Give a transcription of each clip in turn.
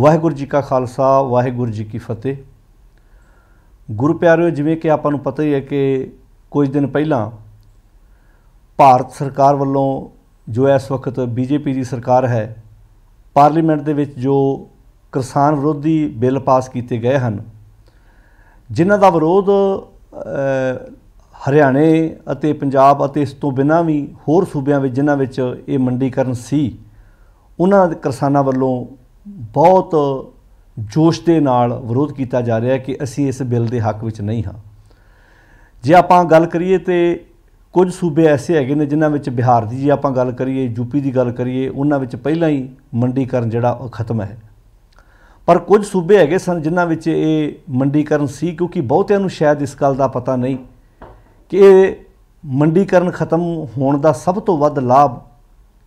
ਵਾਹਿਗੁਰੂ ਜੀ ਕਾ ਖਾਲਸਾ ਵਾਹਿਗੁਰੂ ਜੀ ਕੀ ਫਤਿਹ ਗੁਰੂ ਪਿਆਰਿਓ ਜਿਵੇਂ ਕਿ ਆਪਾਂ ਨੂੰ ਪਤਾ ਹੀ ਹੈ ਕਿ ਕੁਝ ਦਿਨ ਪਹਿਲਾਂ ਭਾਰਤ ਸਰਕਾਰ ਵੱਲੋਂ ਜੋ ਇਸ ਵਕਤ ਬੀਜੇਪੀ ਦੀ ਸਰਕਾਰ ਹੈ ਪਾਰਲੀਮੈਂਟ ਦੇ ਵਿੱਚ ਜੋ ਕਿਸਾਨ ਵਿਰੋਧੀ ਬਿੱਲ ਪਾਸ ਕੀਤੇ ਗਏ ਹਨ ਜਿਨ੍ਹਾਂ ਦਾ ਵਿਰੋਧ ਹਰਿਆਣੇ ਅਤੇ ਪੰਜਾਬ ਅਤੇ ਇਸ ਤੋਂ ਬਿਨਾਂ ਵੀ ਹੋਰ ਸੂਬਿਆਂ ਵਿੱਚ ਜਿਨ੍ਹਾਂ ਵਿੱਚ ਇਹ ਮੰਡੀਕਰਨ ਸੀ ਉਹਨਾਂ ਕਿਸਾਨਾਂ ਵੱਲੋਂ ਬਹੁਤ ਜੋਸ਼ ਦੇ ਨਾਲ ਵਿਰੋਧ ਕੀਤਾ ਜਾ ਰਿਹਾ ਹੈ ਕਿ ਅਸੀਂ ਇਸ ਬਿੱਲ ਦੇ ਹੱਕ ਵਿੱਚ ਨਹੀਂ ਹਾਂ ਜੇ ਆਪਾਂ ਗੱਲ ਕਰੀਏ ਤੇ ਕੁਝ ਸੂਬੇ ਐਸੇ ਹੈਗੇ ਨੇ ਜਿਨ੍ਹਾਂ ਵਿੱਚ ਬਿਹਾਰ ਦੀ ਜੇ ਆਪਾਂ ਗੱਲ ਕਰੀਏ ਯੂਪੀ ਦੀ ਗੱਲ ਕਰੀਏ ਉਹਨਾਂ ਵਿੱਚ ਪਹਿਲਾਂ ਹੀ ਮੰਡੀਕਰਨ ਜਿਹੜਾ ਉਹ ਖਤਮ ਹੈ ਪਰ ਕੁਝ ਸੂਬੇ ਹੈਗੇ ਸਨ ਜਿਨ੍ਹਾਂ ਵਿੱਚ ਇਹ ਮੰਡੀਕਰਨ ਸੀ ਕਿਉਂਕਿ ਬਹੁਤਿਆਂ ਨੂੰ ਸ਼ਾਇਦ ਇਸ ਗੱਲ ਦਾ ਪਤਾ ਨਹੀਂ ਕਿ ਇਹ ਮੰਡੀਕਰਨ ਖਤਮ ਹੋਣ ਦਾ ਸਭ ਤੋਂ ਵੱਧ ਲਾਭ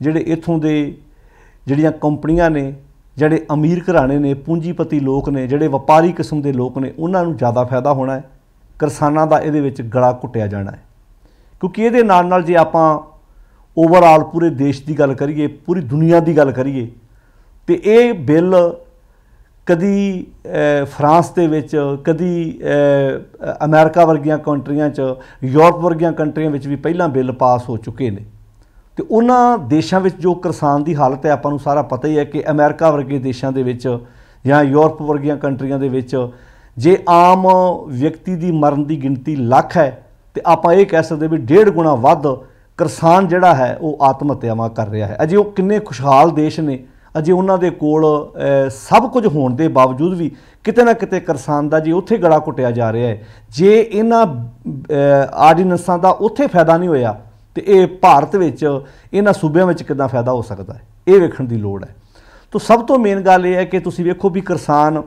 ਜਿਹੜੇ ਇਥੋਂ ਦੇ ਜਿਹੜੀਆਂ ਕੰਪਨੀਆਂ ਨੇ ਜਿਹੜੇ ਅਮੀਰ ਘਰਾਣੇ ਨੇ ਪੂੰਜੀਪਤੀ ਲੋਕ ਨੇ ਜਿਹੜੇ ਵਪਾਰੀ ਕਿਸਮ ਦੇ ਲੋਕ ਨੇ ਉਹਨਾਂ ਨੂੰ ਜ਼ਿਆਦਾ ਫਾਇਦਾ ਹੋਣਾ ਹੈ ਕਿਸਾਨਾਂ ਦਾ ਇਹਦੇ ਵਿੱਚ ਗਲਾ ਘੁੱਟਿਆ ਜਾਣਾ ਹੈ ਕਿਉਂਕਿ ਇਹਦੇ ਨਾਲ ਨਾਲ ਜੇ ਆਪਾਂ ਓਵਰਆਲ ਪੂਰੇ ਦੇਸ਼ ਦੀ ਗੱਲ ਕਰੀਏ ਪੂਰੀ ਦੁਨੀਆ ਦੀ ਗੱਲ ਕਰੀਏ ਤੇ ਇਹ ਬਿੱਲ ਕਦੀ ਫਰਾਂਸ ਦੇ ਵਿੱਚ ਕਦੀ ਅਮਰੀਕਾ ਵਰਗੀਆਂ ਕੰਟਰੀਆਂ 'ਚ ਯੂਰਪ ਵਰਗੀਆਂ ਕੰਟਰੀਆਂ ਵਿੱਚ ਵੀ ਪਹਿਲਾਂ ਬਿੱਲ ਪਾਸ ਹੋ ਚੁੱਕੇ ਨੇ ਤੇ ਉਹਨਾਂ ਦੇਸ਼ਾਂ ਵਿੱਚ ਜੋ ਕਿਸਾਨ ਦੀ ਹਾਲਤ ਹੈ ਆਪਾਂ ਨੂੰ ਸਾਰਾ ਪਤਾ ਹੀ ਹੈ ਕਿ ਅਮਰੀਕਾ ਵਰਗੇ ਦੇਸ਼ਾਂ ਦੇ ਵਿੱਚ ਜਾਂ ਯੂਰਪ ਵਰਗੀਆਂ ਕੰਟਰੀਆਂ ਦੇ ਵਿੱਚ ਜੇ ਆਮ ਵਿਅਕਤੀ ਦੀ ਮਰਨ ਦੀ ਗਿਣਤੀ ਲੱਖ ਹੈ ਤੇ ਆਪਾਂ ਇਹ ਕਹਿ ਸਕਦੇ ਵੀ ਡੇਢ ਗੁਣਾ ਵੱਧ ਕਿਸਾਨ ਜਿਹੜਾ ਹੈ ਉਹ ਆਤਮ ਹੱਤਿਆਵਾਂ ਕਰ ਰਿਹਾ ਹੈ ਅਜੇ ਉਹ ਕਿੰਨੇ ਖੁਸ਼ਹਾਲ ਦੇਸ਼ ਨੇ ਅਜੇ ਉਹਨਾਂ ਦੇ ਕੋਲ ਸਭ ਕੁਝ ਹੋਣ ਦੇ ਬਾਵਜੂਦ ਵੀ ਕਿਤੇ ਨਾ ਕਿਤੇ ਕਿਸਾਨ ਦਾ ਜੀ ਉੱਥੇ ਗੜਾ ਕੁੱਟਿਆ ਜਾ ਰਿਹਾ ਹੈ ਜੇ ਇਹਨਾਂ ਆਰਡੀਨੈਂਸਾਂ ਦਾ ਉੱਥੇ ਫਾਇਦਾ ਨਹੀਂ ਹੋਇਆ ਤੇ ਇਹ ਭਾਰਤ ਵਿੱਚ ਇਹਨਾਂ ਸੂਬਿਆਂ ਵਿੱਚ ਕਿੰਨਾ ਫਾਇਦਾ ਹੋ ਸਕਦਾ ਹੈ ਇਹ ਵੇਖਣ ਦੀ ਲੋੜ ਹੈ ਤੋਂ ਸਭ ਤੋਂ ਮੇਨ ਗੱਲ ਇਹ ਹੈ ਕਿ ਤੁਸੀਂ ਵੇਖੋ ਵੀ ਕਿਸਾਨ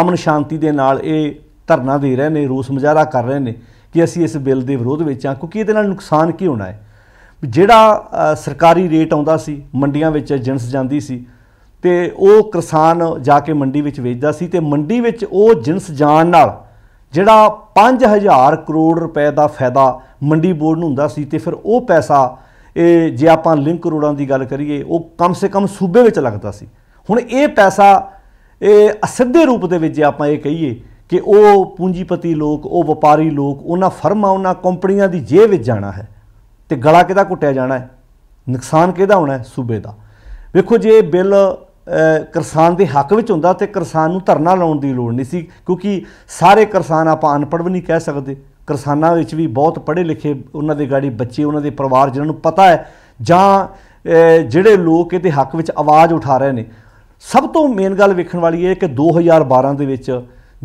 ਅਮਨ ਸ਼ਾਂਤੀ ਦੇ ਨਾਲ ਇਹ ਧਰਨਾ ਦੇ ਰਹੇ ਨੇ ਰੋਸ ਮੁਜ਼ਾਹਰਾ ਕਰ ਰਹੇ ਨੇ ਕਿ ਅਸੀਂ ਇਸ ਬਿੱਲ ਦੇ ਵਿਰੋਧ ਵਿੱਚ ਆ ਕਿਉਂਕਿ ਇਹਦੇ ਨਾਲ ਨੁਕਸਾਨ ਕੀ ਹੋਣਾ ਹੈ ਜਿਹੜਾ ਸਰਕਾਰੀ ਰੇਟ ਆਉਂਦਾ ਸੀ ਮੰਡੀਆਂ ਵਿੱਚ ਜਿੰਸ ਜਾਂਦੀ ਸੀ ਤੇ ਉਹ ਕਿਸਾਨ ਜਾ ਕੇ ਮੰਡੀ ਵਿੱਚ ਵੇਚਦਾ ਸੀ ਤੇ ਮੰਡੀ ਵਿੱਚ ਉਹ ਜਿੰਸ ਜਾਣ ਨਾਲ ਜਿਹੜਾ 5000 ਕਰੋੜ ਰੁਪਏ ਦਾ ਫਾਇਦਾ ਮੰਡੀ ਬੋਰਡ ਨੂੰ ਹੁੰਦਾ ਸੀ ਤੇ ਫਿਰ ਉਹ ਪੈਸਾ ਇਹ ਜੇ ਆਪਾਂ ਲਿੰਕ ਕਰੋੜਾਂ ਦੀ ਗੱਲ ਕਰੀਏ ਉਹ ਕਮ ਸੇ ਕਮ ਸੂਬੇ ਵਿੱਚ ਲੱਗਦਾ ਸੀ ਹੁਣ ਇਹ ਪੈਸਾ ਇਹ ਅਸਿੱਧੇ ਰੂਪ ਦੇ ਵਿੱਚ ਜੇ ਆਪਾਂ ਇਹ ਕਹੀਏ ਕਿ ਉਹ ਪੂੰਜੀਪਤੀ ਲੋਕ ਉਹ ਵਪਾਰੀ ਲੋਕ ਉਹਨਾਂ ਫਰਮਾਂ ਉਹਨਾਂ ਕੰਪਨੀਆਂ ਦੀ ਜੇਬ ਵਿੱਚ ਜਾਣਾ ਹੈ ਤੇ ਗਲਾ ਕਿਹਦਾ ਕੁੱਟਿਆ ਜਾਣਾ ਹੈ ਨੁਕਸਾਨ ਕਿਹਦਾ ਹੋਣਾ ਹੈ ਸੂਬੇ ਦਾ ਵੇਖੋ ਜੇ ਬਿੱਲ ਕਿਸਾਨ ਦੇ ਹੱਕ ਵਿੱਚ ਹੁੰਦਾ ਤੇ ਕਿਸਾਨ ਨੂੰ ਧਰਨਾ ਲਾਉਣ ਦੀ ਲੋੜ ਨਹੀਂ ਸੀ ਕਿਉਂਕਿ ਸਾਰੇ ਕਿਸਾਨ ਆਪਾਂ ਅਨਪੜ੍ਹ ਵੀ ਨਹੀਂ ਕਹਿ ਸਕਦੇ ਕਿਸਾਨਾਂ ਵਿੱਚ ਵੀ ਬਹੁਤ ਪੜ੍ਹੇ ਲਿਖੇ ਉਹਨਾਂ ਦੇ ਗਾੜੀ ਬੱਚੇ ਉਹਨਾਂ ਦੇ ਪਰਿਵਾਰ ਜਿਨ੍ਹਾਂ ਨੂੰ ਪਤਾ ਹੈ ਜਾਂ ਜਿਹੜੇ ਲੋਕ ਇਹਦੇ ਹੱਕ ਵਿੱਚ ਆਵਾਜ਼ ਉਠਾ ਰਹੇ ਨੇ ਸਭ ਤੋਂ ਮੇਨ ਗੱਲ ਵੇਖਣ ਵਾਲੀ ਹੈ ਕਿ 2012 ਦੇ ਵਿੱਚ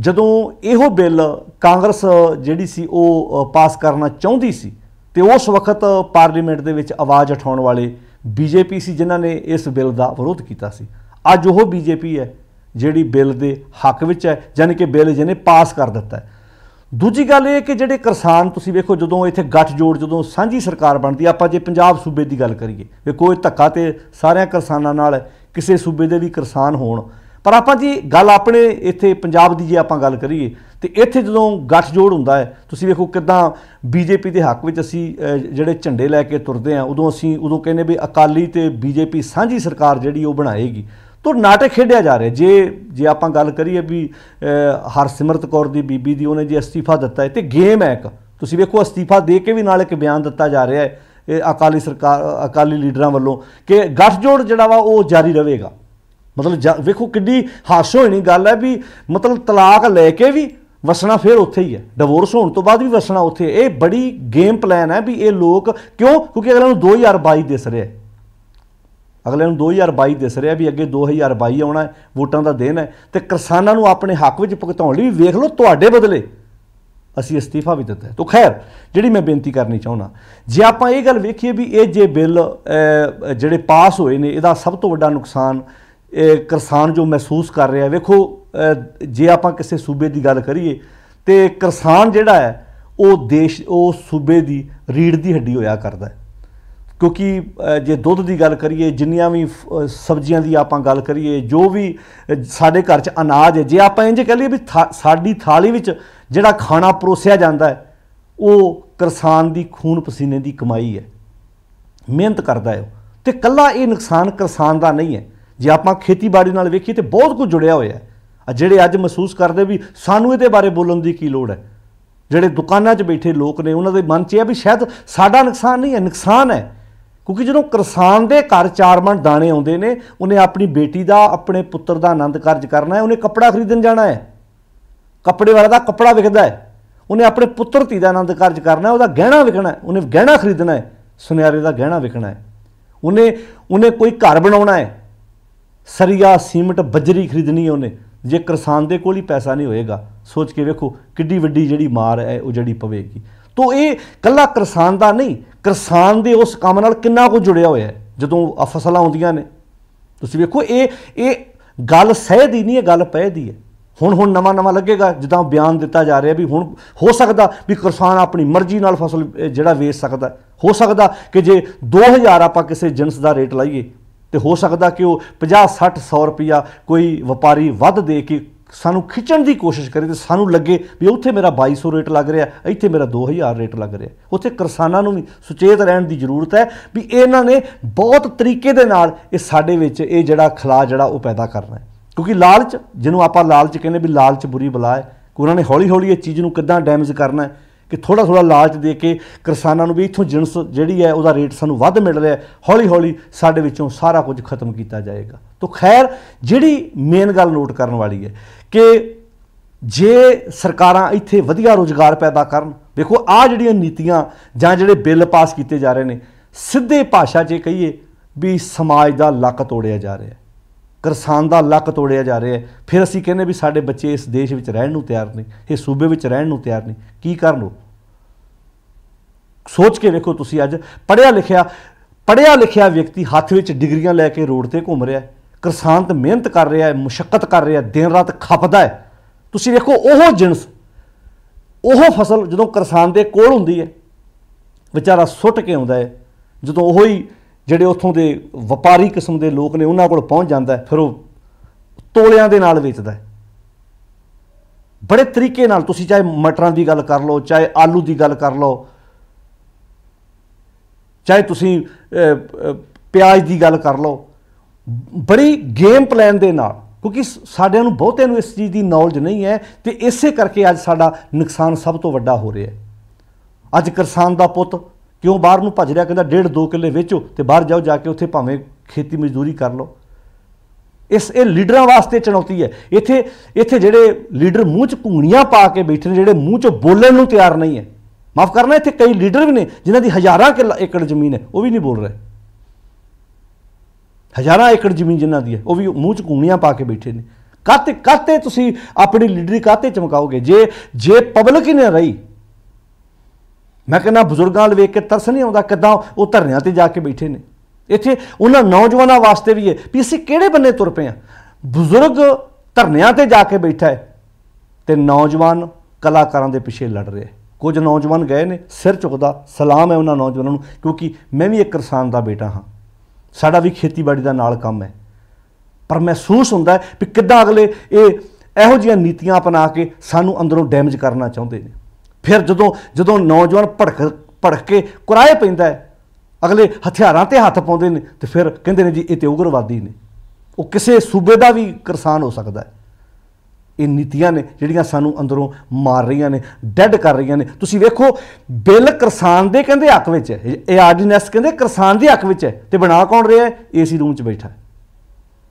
ਜਦੋਂ ਇਹੋ ਬਿੱਲ ਕਾਂਗਰਸ ਜਿਹੜੀ ਸੀ ਉਹ ਪਾਸ ਕਰਨਾ ਚਾਹੁੰਦੀ ਸੀ ਤੇ ਉਸ ਵਕਤ ਪਾਰਲੀਮੈਂਟ ਦੇ ਵਿੱਚ ਆਵਾਜ਼ ਉਠਾਉਣ ਵਾਲੇ ਬੀਜੇਪੀ ਸੀ ਜਿਨ੍ਹਾਂ ਨੇ ਇਸ ਬਿੱਲ ਦਾ ਵਿਰੋਧ ਕੀਤਾ ਸੀ ਅੱਜ ਉਹ ਬੀਜੇਪੀ ਹੈ ਜਿਹੜੀ ਬਿੱਲ ਦੇ ਹੱਕ ਵਿੱਚ ਹੈ ਯਾਨੀ ਕਿ ਬਿੱਲ ਜਿਹਨੇ ਪਾਸ ਕਰ ਦਿੱਤਾ ਦੂਜੀ ਗੱਲ ਇਹ ਕਿ ਜਿਹੜੇ ਕਿਸਾਨ ਤੁਸੀਂ ਵੇਖੋ ਜਦੋਂ ਇੱਥੇ ਗੱਠ ਜੋੜ ਜਦੋਂ ਸਾਂਝੀ ਸਰਕਾਰ ਬਣਦੀ ਆਪਾਂ ਜੇ ਪੰਜਾਬ ਸੂਬੇ ਦੀ ਗੱਲ ਕਰੀਏ ਵੇਖੋ ਇਹ ਧੱਕਾ ਤੇ ਸਾਰਿਆਂ ਕਿਸਾਨਾਂ ਨਾਲ ਕਿਸੇ ਸੂਬੇ ਦੇ ਵੀ ਕਿਸਾਨ ਹੋਣ ਪਰ ਆਪਾਂ ਜੀ ਗੱਲ ਆਪਣੇ ਇੱਥੇ ਪੰਜਾਬ ਦੀ ਜੇ ਆਪਾਂ ਗੱਲ ਕਰੀਏ ਤੇ ਇੱਥੇ ਜਦੋਂ ਗੱਠ ਜੋੜ ਹੁੰਦਾ ਹੈ ਤੁਸੀਂ ਵੇਖੋ ਕਿਦਾਂ ਬੀਜੇਪੀ ਦੇ ਹੱਕ ਵਿੱਚ ਅਸੀਂ ਜਿਹੜੇ ਝੰਡੇ ਲੈ ਕੇ ਤੁਰਦੇ ਆ ਉਦੋਂ ਅਸੀਂ ਉਦੋਂ ਕਹਿੰਦੇ ਵੀ ਅਕਾਲੀ ਤੇ ਬੀਜੇਪੀ ਸਾਂਝੀ ਸਰਕਾਰ ਜਿਹੜੀ ਉਹ ਬਣਾਏਗੀ ਤੋਂ ਨਾਟਕ ਖੇਡਿਆ ਜਾ ਰਿਹਾ ਜੇ ਜੇ ਆਪਾਂ ਗੱਲ ਕਰੀਏ ਵੀ ਹਰਸਿਮਰਤ ਕੌਰ ਦੀ ਬੀਬੀ ਦੀ ਉਹਨੇ ਜੇ ਅਸਤੀਫਾ ਦਿੱਤਾ ਹੈ ਤੇ ਗੇਮ ਹੈ ਇੱਕ ਤੁਸੀਂ ਵੇਖੋ ਅਸਤੀਫਾ ਦੇ ਕੇ ਵੀ ਨਾਲ ਇੱਕ ਬਿਆਨ ਦਿੱਤਾ ਜਾ ਰਿਹਾ ਹੈ ਇਹ ਅਕਾਲੀ ਸਰਕਾਰ ਅਕਾਲੀ ਲੀਡਰਾਂ ਵੱਲੋਂ ਕਿ ਗੱਠਜੋੜ ਜਿਹੜਾ ਵਾ ਉਹ ਜਾਰੀ ਰਹੇਗਾ ਮਤਲਬ ਵੇਖੋ ਕਿੰਨੀ ਹਾਸੋ ਹੋਣੀ ਗੱਲ ਹੈ ਵੀ ਮਤਲਬ ਤਲਾਕ ਲੈ ਕੇ ਵੀ ਵਸਣਾ ਫਿਰ ਉੱਥੇ ਹੀ ਹੈ ਡਿਵੋਰਸ ਹੋਣ ਤੋਂ ਬਾਅਦ ਵੀ ਵਸਣਾ ਉੱਥੇ ਇਹ ਬੜੀ ਗੇਮ ਪਲਾਨ ਹੈ ਵੀ ਇਹ ਲੋਕ ਕਿਉਂ ਕਿਉਂਕਿ ਅਗਲਾ ਨੂੰ 2022 ਦਿਸ ਰਿਹਾ ਹੈ ਅਗਲੇ ਨੂੰ 2022 ਦਿਸ ਰਿਹਾ ਵੀ ਅੱਗੇ 2022 ਆਉਣਾ ਹੈ ਵੋਟਾਂ ਦਾ ਦਿਨ ਹੈ ਤੇ ਕਿਸਾਨਾਂ ਨੂੰ ਆਪਣੇ ਹੱਕ ਵਿੱਚ ਭੁਗਤਾਉਣ ਲਈ ਵੇਖ ਲਓ ਤੁਹਾਡੇ ਬਦਲੇ ਅਸੀਂ ਅਸਤੀਫਾ ਵੀ ਦਿੱਤਾ ਹੈ ਤੋਂ ਖੈਰ ਜਿਹੜੀ ਮੈਂ ਬੇਨਤੀ ਕਰਨੀ ਚਾਹੁੰਦਾ ਜੇ ਆਪਾਂ ਇਹ ਗੱਲ ਵੇਖੀਏ ਵੀ ਇਹ ਜੇ ਬਿੱਲ ਜਿਹੜੇ ਪਾਸ ਹੋਏ ਨੇ ਇਹਦਾ ਸਭ ਤੋਂ ਵੱਡਾ ਨੁਕਸਾਨ ਕਿਸਾਨ ਜੋ ਮਹਿਸੂਸ ਕਰ ਰਿਹਾ ਵੇਖੋ ਜੇ ਆਪਾਂ ਕਿਸੇ ਸੂਬੇ ਦੀ ਗੱਲ ਕਰੀਏ ਤੇ ਕਿਸਾਨ ਜਿਹੜਾ ਹੈ ਉਹ ਦੇਸ਼ ਉਹ ਸੂਬੇ ਦੀ ਰੀੜ ਦੀ ਹੱਡੀ ਹੋਇਆ ਕਰਦਾ ਹੈ ਕਿਉਂਕਿ ਜੇ ਦੁੱਧ ਦੀ ਗੱਲ ਕਰੀਏ ਜਿੰਨੀਆਂ ਵੀ ਸਬਜ਼ੀਆਂ ਦੀ ਆਪਾਂ ਗੱਲ ਕਰੀਏ ਜੋ ਵੀ ਸਾਡੇ ਘਰ 'ਚ ਅਨਾਜ ਹੈ ਜੇ ਆਪਾਂ ਇੰਜ ਕਹ ਲਈਏ ਵੀ ਸਾਡੀ ਥਾਲੀ ਵਿੱਚ ਜਿਹੜਾ ਖਾਣਾ ਪਰੋਸਿਆ ਜਾਂਦਾ ਹੈ ਉਹ ਕਿਸਾਨ ਦੀ ਖੂਨ ਪਸੀਨੇ ਦੀ ਕਮਾਈ ਹੈ ਮਿਹਨਤ ਕਰਦਾ ਹੈ ਤੇ ਕੱਲਾ ਇਹ ਨੁਕਸਾਨ ਕਿਸਾਨ ਦਾ ਨਹੀਂ ਹੈ ਜੇ ਆਪਾਂ ਖੇਤੀਬਾੜੀ ਨਾਲ ਵੇਖੀ ਤੇ ਬਹੁਤ ਕੁਝ ਜੁੜਿਆ ਹੋਇਆ ਹੈ ਜਿਹੜੇ ਅੱਜ ਮਹਿਸੂਸ ਕਰਦੇ ਵੀ ਸਾਨੂੰ ਇਹਦੇ ਬਾਰੇ ਬੋਲਣ ਦੀ ਕੀ ਲੋੜ ਹੈ ਜਿਹੜੇ ਦੁਕਾਨਾਂ 'ਚ ਬੈਠੇ ਲੋਕ ਨੇ ਉਹਨਾਂ ਦੇ ਮਨ 'ਚ ਇਹ ਵੀ ਸ਼ਾਇਦ ਸਾਡਾ ਨੁਕਸਾਨ ਨਹੀਂ ਹੈ ਨੁਕਸਾਨ ਹੈ ਕਿਉਂਕਿ ਜਦੋਂ ਕਿਸਾਨ ਦੇ ਘਰ ਚਾਰ ਮਣ ਦਾਣੇ ਆਉਂਦੇ ਨੇ ਉਹਨੇ ਆਪਣੀ ਬੇਟੀ ਦਾ ਆਪਣੇ ਪੁੱਤਰ ਦਾ ਆਨੰਦ ਕਾਰਜ ਕਰਨਾ ਹੈ ਉਹਨੇ ਕੱਪੜਾ ਖਰੀਦਣ ਜਾਣਾ ਹੈ ਕੱਪੜੇ ਵਾਲਾ ਦਾ ਕੱਪੜਾ ਵਿਕਦਾ ਹੈ ਉਹਨੇ ਆਪਣੇ ਪੁੱਤਰ ਧੀ ਦਾ ਆਨੰਦ ਕਾਰਜ ਕਰਨਾ ਹੈ ਉਹਦਾ ਗਹਿਣਾ ਵਿਕਣਾ ਹੈ ਉਹਨੇ ਗਹਿਣਾ ਖਰੀਦਣਾ ਹੈ ਸੁਨਿਆਰੇ ਦਾ ਗਹਿਣਾ ਵਿਕਣਾ ਹੈ ਉਹਨੇ ਉਹਨੇ ਕੋਈ ਘਰ ਬਣਾਉਣਾ ਹੈ ਸਰੀਆ ਸੀਮਟ ਬਜਰੀ ਖਰੀਦਣੀ ਹੈ ਉਹਨੇ ਜੇ ਕਿਸਾਨ ਦੇ ਕੋਲ ਹੀ ਪੈਸਾ ਨਹੀਂ ਹੋਏਗਾ ਸੋਚ ਕੇ ਵੇਖੋ ਕਿੱਡੀ ਵੱਡੀ ਜਿਹੜੀ ਮਾਰ ਹੈ ਉਹ ਜਿਹੜੀ ਪਵੇਗੀ ਤੋਂ ਇਹ ਕੱਲਾ ਕਿਸਾਨ ਦਾ ਨਹੀਂ ਕਿਸਾਨ ਦੇ ਉਸ ਕੰਮ ਨਾਲ ਕਿੰਨਾ ਕੁ ਜੁੜਿਆ ਹੋਇਆ ਹੈ ਜਦੋਂ ਫਸਲਾਂ ਆਉਂਦੀਆਂ ਨੇ ਤੁਸੀਂ ਵੇਖੋ ਇਹ ਇਹ ਗੱਲ ਸਹਿ ਦੀ ਨਹੀਂ ਇਹ ਗੱਲ ਪਹਿਦੀ ਦੀ ਹੈ ਹੁਣ ਹੁਣ ਨਵਾਂ ਨਵਾਂ ਲੱਗੇਗਾ ਜਿੱਦਾਂ ਬਿਆਨ ਦਿੱਤਾ ਜਾ ਰਿਹਾ ਵੀ ਹੁਣ ਹੋ ਸਕਦਾ ਵੀ ਕਿਸਾਨ ਆਪਣੀ ਮਰਜ਼ੀ ਨਾਲ ਫਸਲ ਜਿਹੜਾ ਵੇਚ ਸਕਦਾ ਹੋ ਸਕਦਾ ਕਿ ਜੇ 2000 ਆਪਾਂ ਕਿਸੇ ਜਿੰਸ ਦਾ ਰੇਟ ਲਾਈਏ ਤੇ ਹੋ ਸਕਦਾ ਕਿ ਉਹ 50 60 100 ਰੁਪਿਆ ਕੋਈ ਵਪਾਰੀ ਵੱਧ ਦੇ ਕੇ ਸਾਨੂੰ ਖਿੱਚਣ ਦੀ ਕੋਸ਼ਿਸ਼ ਕਰੇ ਤੇ ਸਾਨੂੰ ਲੱਗੇ ਵੀ ਉੱਥੇ ਮੇਰਾ 2200 ਰੇਟ ਲੱਗ ਰਿਹਾ ਇੱਥੇ ਮੇਰਾ 2000 ਰੇਟ ਲੱਗ ਰਿਹਾ ਉੱਥੇ ਕਿਸਾਨਾਂ ਨੂੰ ਵੀ ਸੁਚੇਤ ਰਹਿਣ ਦੀ ਜ਼ਰੂਰਤ ਹੈ ਵੀ ਇਹਨਾਂ ਨੇ ਬਹੁਤ ਤਰੀਕੇ ਦੇ ਨਾਲ ਇਹ ਸਾਡੇ ਵਿੱਚ ਇਹ ਜਿਹੜਾ ਖਲਾ ਜਿਹੜਾ ਉਹ ਪੈਦਾ ਕਰਨਾ ਹੈ ਕਿਉਂਕਿ ਲਾਲਚ ਜਿਹਨੂੰ ਆਪਾਂ ਲਾਲਚ ਕਹਿੰਦੇ ਵੀ ਲਾਲਚ ਬੁਰੀ ਬਲਾ ਹੈ ਉਹਨਾਂ ਨੇ ਹੌਲੀ-ਹੌਲੀ ਇਹ ਚੀਜ਼ ਨੂੰ ਕਿੱਦਾਂ ਡੈਮੇਜ ਕਰਨਾ ਹੈ ਕਿ ਥੋੜਾ ਥੋੜਾ ਲਾਲਚ ਦੇ ਕੇ ਕਿਸਾਨਾਂ ਨੂੰ ਵੀ ਇਥੋਂ ਜਿੰਸ ਜਿਹੜੀ ਹੈ ਉਹਦਾ ਰੇਟ ਸਾਨੂੰ ਵੱਧ ਮਿਲ ਰਿਹਾ ਹੌਲੀ-ਹੌਲੀ ਸਾਡੇ ਵਿੱਚੋਂ ਸਾਰਾ ਕੁਝ ਖਤਮ ਕੀਤਾ ਜਾਏਗਾ ਤੋ ਖੈਰ ਜਿਹੜੀ ਮੇਨ ਗੱਲ ਨੋਟ ਕਰਨ ਵਾਲੀ ਹੈ ਕਿ ਜੇ ਸਰਕਾਰਾਂ ਇੱਥੇ ਵਧੀਆ ਰੋਜ਼ਗਾਰ ਪੈਦਾ ਕਰਨ ਵੇਖੋ ਆ ਜਿਹੜੀਆਂ ਨੀਤੀਆਂ ਜਾਂ ਜਿਹੜੇ ਬਿੱਲ ਪਾਸ ਕੀਤੇ ਜਾ ਰਹੇ ਨੇ ਸਿੱਧੇ ਭਾਸ਼ਾ 'ਚ ਕਹੀਏ ਵੀ ਸਮਾਜ ਦਾ ਲੱਕ ਤੋੜਿਆ ਜਾ ਰਿਹਾ ਹੈ ਕਿਸਾਨ ਦਾ ਲੱਕ ਤੋੜਿਆ ਜਾ ਰਿਹਾ ਹੈ ਫਿਰ ਅਸੀਂ ਕਹਿੰਦੇ ਵੀ ਸਾਡੇ ਬੱਚੇ ਇਸ ਦੇਸ਼ ਵਿੱਚ ਰਹਿਣ ਨੂੰ ਤਿਆਰ ਨਹੀਂ ਇਹ ਸੂਬੇ ਵਿੱਚ ਰਹਿਣ ਨੂੰ ਤਿਆਰ ਨਹੀਂ ਕੀ ਕਰਨ ਉਹ ਸੋਚ ਕੇ ਵੇਖੋ ਤੁਸੀਂ ਅੱਜ ਪੜਿਆ ਲਿਖਿਆ ਪੜਿਆ ਲਿਖਿਆ ਵਿਅਕਤੀ ਹੱਥ ਵਿੱਚ ਡਿਗਰੀਆਂ ਲੈ ਕੇ ਰੋਡ ਤੇ ਘੁੰਮ ਰਿਹਾ ਹੈ ਕਿਸਾਨਤ ਮਿਹਨਤ ਕਰ ਰਿਹਾ ਹੈ ਮੁਸ਼ਕਲ ਕਰ ਰਿਹਾ ਦਿਨ ਰਾਤ ਖਪਦਾ ਹੈ ਤੁਸੀਂ ਵੇਖੋ ਉਹ ਜਿੰਸ ਉਹ ਫਸਲ ਜਦੋਂ ਕਿਸਾਨ ਦੇ ਕੋਲ ਹੁੰਦੀ ਹੈ ਵਿਚਾਰਾ ਸੁੱਟ ਕੇ ਆਉਂਦਾ ਹੈ ਜਦੋਂ ਉਹ ਹੀ ਜਿਹੜੇ ਉੱਥੋਂ ਦੇ ਵਪਾਰੀ ਕਿਸਮ ਦੇ ਲੋਕ ਨੇ ਉਹਨਾਂ ਕੋਲ ਪਹੁੰਚ ਜਾਂਦਾ ਹੈ ਫਿਰ ਉਹ ਤੋਲਿਆਂ ਦੇ ਨਾਲ ਵੇਚਦਾ ਹੈ ਬੜੇ ਤਰੀਕੇ ਨਾਲ ਤੁਸੀਂ ਚਾਹੇ ਮਟਰਾਂ ਦੀ ਗੱਲ ਕਰ ਲਓ ਚਾਹੇ ਆਲੂ ਦੀ ਗੱਲ ਕਰ ਲਓ ਚਾਹੇ ਤੁਸੀਂ ਪਿਆਜ਼ ਦੀ ਗੱਲ ਕਰ ਲਓ ਬੜੀ ਗੇਮ ਪਲਾਨ ਦੇ ਨਾਲ ਕਿਉਂਕਿ ਸਾਡਿਆਂ ਨੂੰ ਬਹੁਤਿਆਂ ਨੂੰ ਇਸ ਚੀਜ਼ ਦੀ ਨੌਲੇਜ ਨਹੀਂ ਹੈ ਤੇ ਇਸੇ ਕਰਕੇ ਅੱਜ ਸਾਡਾ ਨੁਕਸਾਨ ਸਭ ਤੋਂ ਵੱਡਾ ਹੋ ਰਿਹਾ ਹੈ ਅੱਜ ਕਿਸਾਨ ਦਾ ਪੁੱਤ ਕਿਉਂ ਬਾਹਰ ਨੂੰ ਭੱਜ ਰਿਹਾ ਕਹਿੰਦਾ ਡੇਢ 2 ਕਿੱਲੇ ਵੇਚੋ ਤੇ ਬਾਹਰ ਜਾਓ ਜਾ ਕੇ ਉੱਥੇ ਭਾਵੇਂ ਖੇਤੀ ਮਜ਼ਦੂਰੀ ਕਰ ਲਓ ਇਸ ਇਹ ਲੀਡਰਾਂ ਵਾਸਤੇ ਚੁਣੌਤੀ ਹੈ ਇੱਥੇ ਇੱਥੇ ਜਿਹੜੇ ਲੀਡਰ ਮੂੰਹ 'ਚ ਘੂਣੀਆਂ ਪਾ ਕੇ ਬੈਠੇ ਨੇ ਜਿਹੜੇ ਮੂੰਹ 'ਚ ਬੋਲਣ ਨੂੰ ਤਿਆਰ ਨਹੀਂ ਹੈ ਮਾਫ ਕਰਨਾ ਇੱਥੇ ਕਈ ਲੀਡਰ ਵੀ ਨੇ ਜਿਨ੍ਹਾਂ ਦੀ ਹਜ਼ਾਰਾਂ ਏਕੜ ਜ਼ਮੀਨ ਹੈ ਉਹ ਵੀ ਨਹੀਂ ਬੋਲ ਰਹੇ ਹਜ਼ਾਰਾਂ ਏਕੜ ਜ਼ਮੀਨ ਜਿਨ੍ਹਾਂ ਦੀ ਹੈ ਉਹ ਵੀ ਮੂੰਹ ਚ ਕੂਣੀਆਂ ਪਾ ਕੇ ਬੈਠੇ ਨੇ ਕਾਤੇ ਕਾਤੇ ਤੁਸੀਂ ਆਪਣੀ ਲੀਡਰੀ ਕਾਤੇ ਚਮਕਾਓਗੇ ਜੇ ਜੇ ਪਬਲਿਕ ਹੀ ਨਾ ਰਹੀ ਮੈਂ ਕਹਿੰਦਾ ਬਜ਼ੁਰਗਾਂ ਵੱਲ ਵੇਖ ਕੇ ਤਰਸ ਨਹੀਂ ਆਉਂਦਾ ਕਿਦਾਂ ਉਹ ਧਰਨਿਆਂ ਤੇ ਜਾ ਕੇ ਬੈਠੇ ਨੇ ਇੱਥੇ ਉਹਨਾਂ ਨੌਜਵਾਨਾਂ ਵਾਸਤੇ ਵੀ ਹੈ ਵੀ ਅਸੀਂ ਕਿਹੜੇ ਬੰਨੇ ਤੁਰ ਪਏ ਆ ਬਜ਼ੁਰਗ ਧਰਨਿਆਂ ਤੇ ਜਾ ਕੇ ਬੈਠਾ ਹੈ ਤੇ ਨੌਜਵਾਨ ਕਲਾਕਾਰਾਂ ਦੇ ਪਿੱਛੇ ਲੜ ਰਿਹਾ ਕੁਝ ਨੌਜਵਾਨ ਗਏ ਨੇ ਸਿਰ ਝੁਕਦਾ ਸਲਾਮ ਹੈ ਉਹਨਾਂ ਨੌਜਵਾਨਾਂ ਨੂੰ ਕਿਉਂਕਿ ਮੈਂ ਵੀ ਇੱਕ ਕਿਸਾਨ ਦਾ ਬੇਟਾ ਹਾਂ ਸਾਡਾ ਵੀ ਖੇਤੀਬਾੜੀ ਦਾ ਨਾਲ ਕੰਮ ਹੈ ਪਰ ਮਹਿਸੂਸ ਹੁੰਦਾ ਹੈ ਕਿ ਕਿੱਦਾਂ ਅਗਲੇ ਇਹ ਇਹੋ ਜਿਹੀਆਂ ਨੀਤੀਆਂ ਅਪਣਾ ਕੇ ਸਾਨੂੰ ਅੰਦਰੋਂ ਡੈਮੇਜ ਕਰਨਾ ਚਾਹੁੰਦੇ ਨੇ ਫਿਰ ਜਦੋਂ ਜਦੋਂ ਨੌਜਵਾਨ ਭੜਕ ਭੜਕ ਕੇ ਕੁਰਾਏ ਪੈਂਦਾ ਅਗਲੇ ਹਥਿਆਰਾਂ ਤੇ ਹੱਥ ਪਾਉਂਦੇ ਨੇ ਤੇ ਫਿਰ ਕਹਿੰਦੇ ਨੇ ਜੀ ਇਹ ਤੇ ਉਗਰਵਾਦੀ ਨੇ ਉਹ ਕਿਸੇ ਸੂਬੇ ਦਾ ਵੀ ਕਿਸਾਨ ਹੋ ਸਕਦਾ ਹੈ ਇਹ ਨੀਤੀਆਂ ਨੇ ਜਿਹੜੀਆਂ ਸਾਨੂੰ ਅੰਦਰੋਂ ਮਾਰ ਰਹੀਆਂ ਨੇ ਡੈਡ ਕਰ ਰਹੀਆਂ ਨੇ ਤੁਸੀਂ ਵੇਖੋ ਬਿੱਲ ਕਿਸਾਨ ਦੇ ਕਹਿੰਦੇ ਹੱਕ ਵਿੱਚ ਹੈ ਇਹ ਆਰਡੀਨੈਂਸ ਕਹਿੰਦੇ ਕਿਸਾਨ ਦੇ ਹੱਕ ਵਿੱਚ ਹੈ ਤੇ ਬਣਾ ਕੌਣ ਰਿਹਾ ਹੈ ਏਸੀ ਰੂਮ 'ਚ ਬੈਠਾ